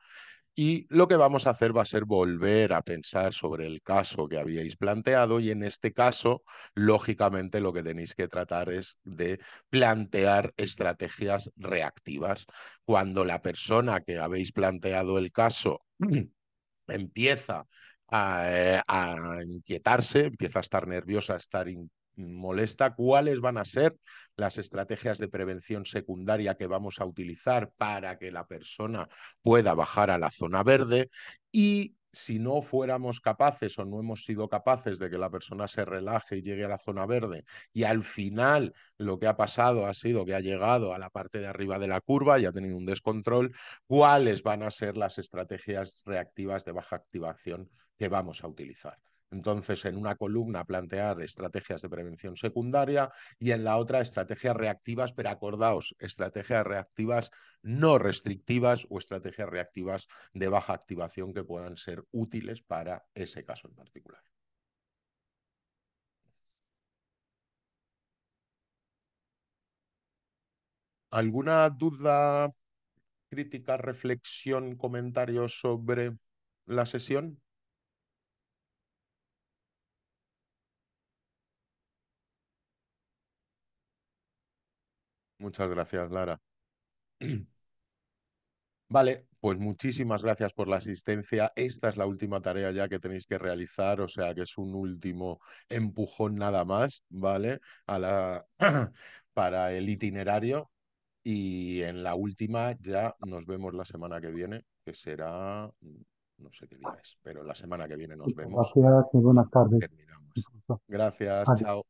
y lo que vamos a hacer va a ser volver a pensar sobre el caso que habíais planteado y en este caso, lógicamente, lo que tenéis que tratar es de plantear estrategias reactivas. Cuando la persona que habéis planteado el caso empieza eh, a, inquietarse, empieza a estar nerviosa, a estar molesta, cuáles van a ser las estrategias de prevención secundaria que vamos a utilizar para que la persona pueda bajar a la zona verde y si no fuéramos capaces o no hemos sido capaces de que la persona se relaje y llegue a la zona verde y al final lo que ha pasado ha sido que ha llegado a la parte de arriba de la curva y ha tenido un descontrol, ¿cuáles van a ser las estrategias reactivas de baja activación que vamos a utilizar. Entonces, en una columna plantear estrategias de prevención secundaria y en la otra estrategias reactivas, pero acordaos, estrategias reactivas no restrictivas o estrategias reactivas de baja activación que puedan ser útiles para ese caso en particular. ¿Alguna duda, crítica, reflexión, comentario sobre la sesión? Muchas gracias, Lara. Vale, pues muchísimas gracias por la asistencia. Esta es la última tarea ya que tenéis que realizar, o sea que es un último empujón nada más, ¿vale? para el itinerario. Y en la última ya nos vemos la semana que viene, que será, no sé qué día es, pero la semana que viene nos vemos. Gracias y buenas tardes. Gracias, chao.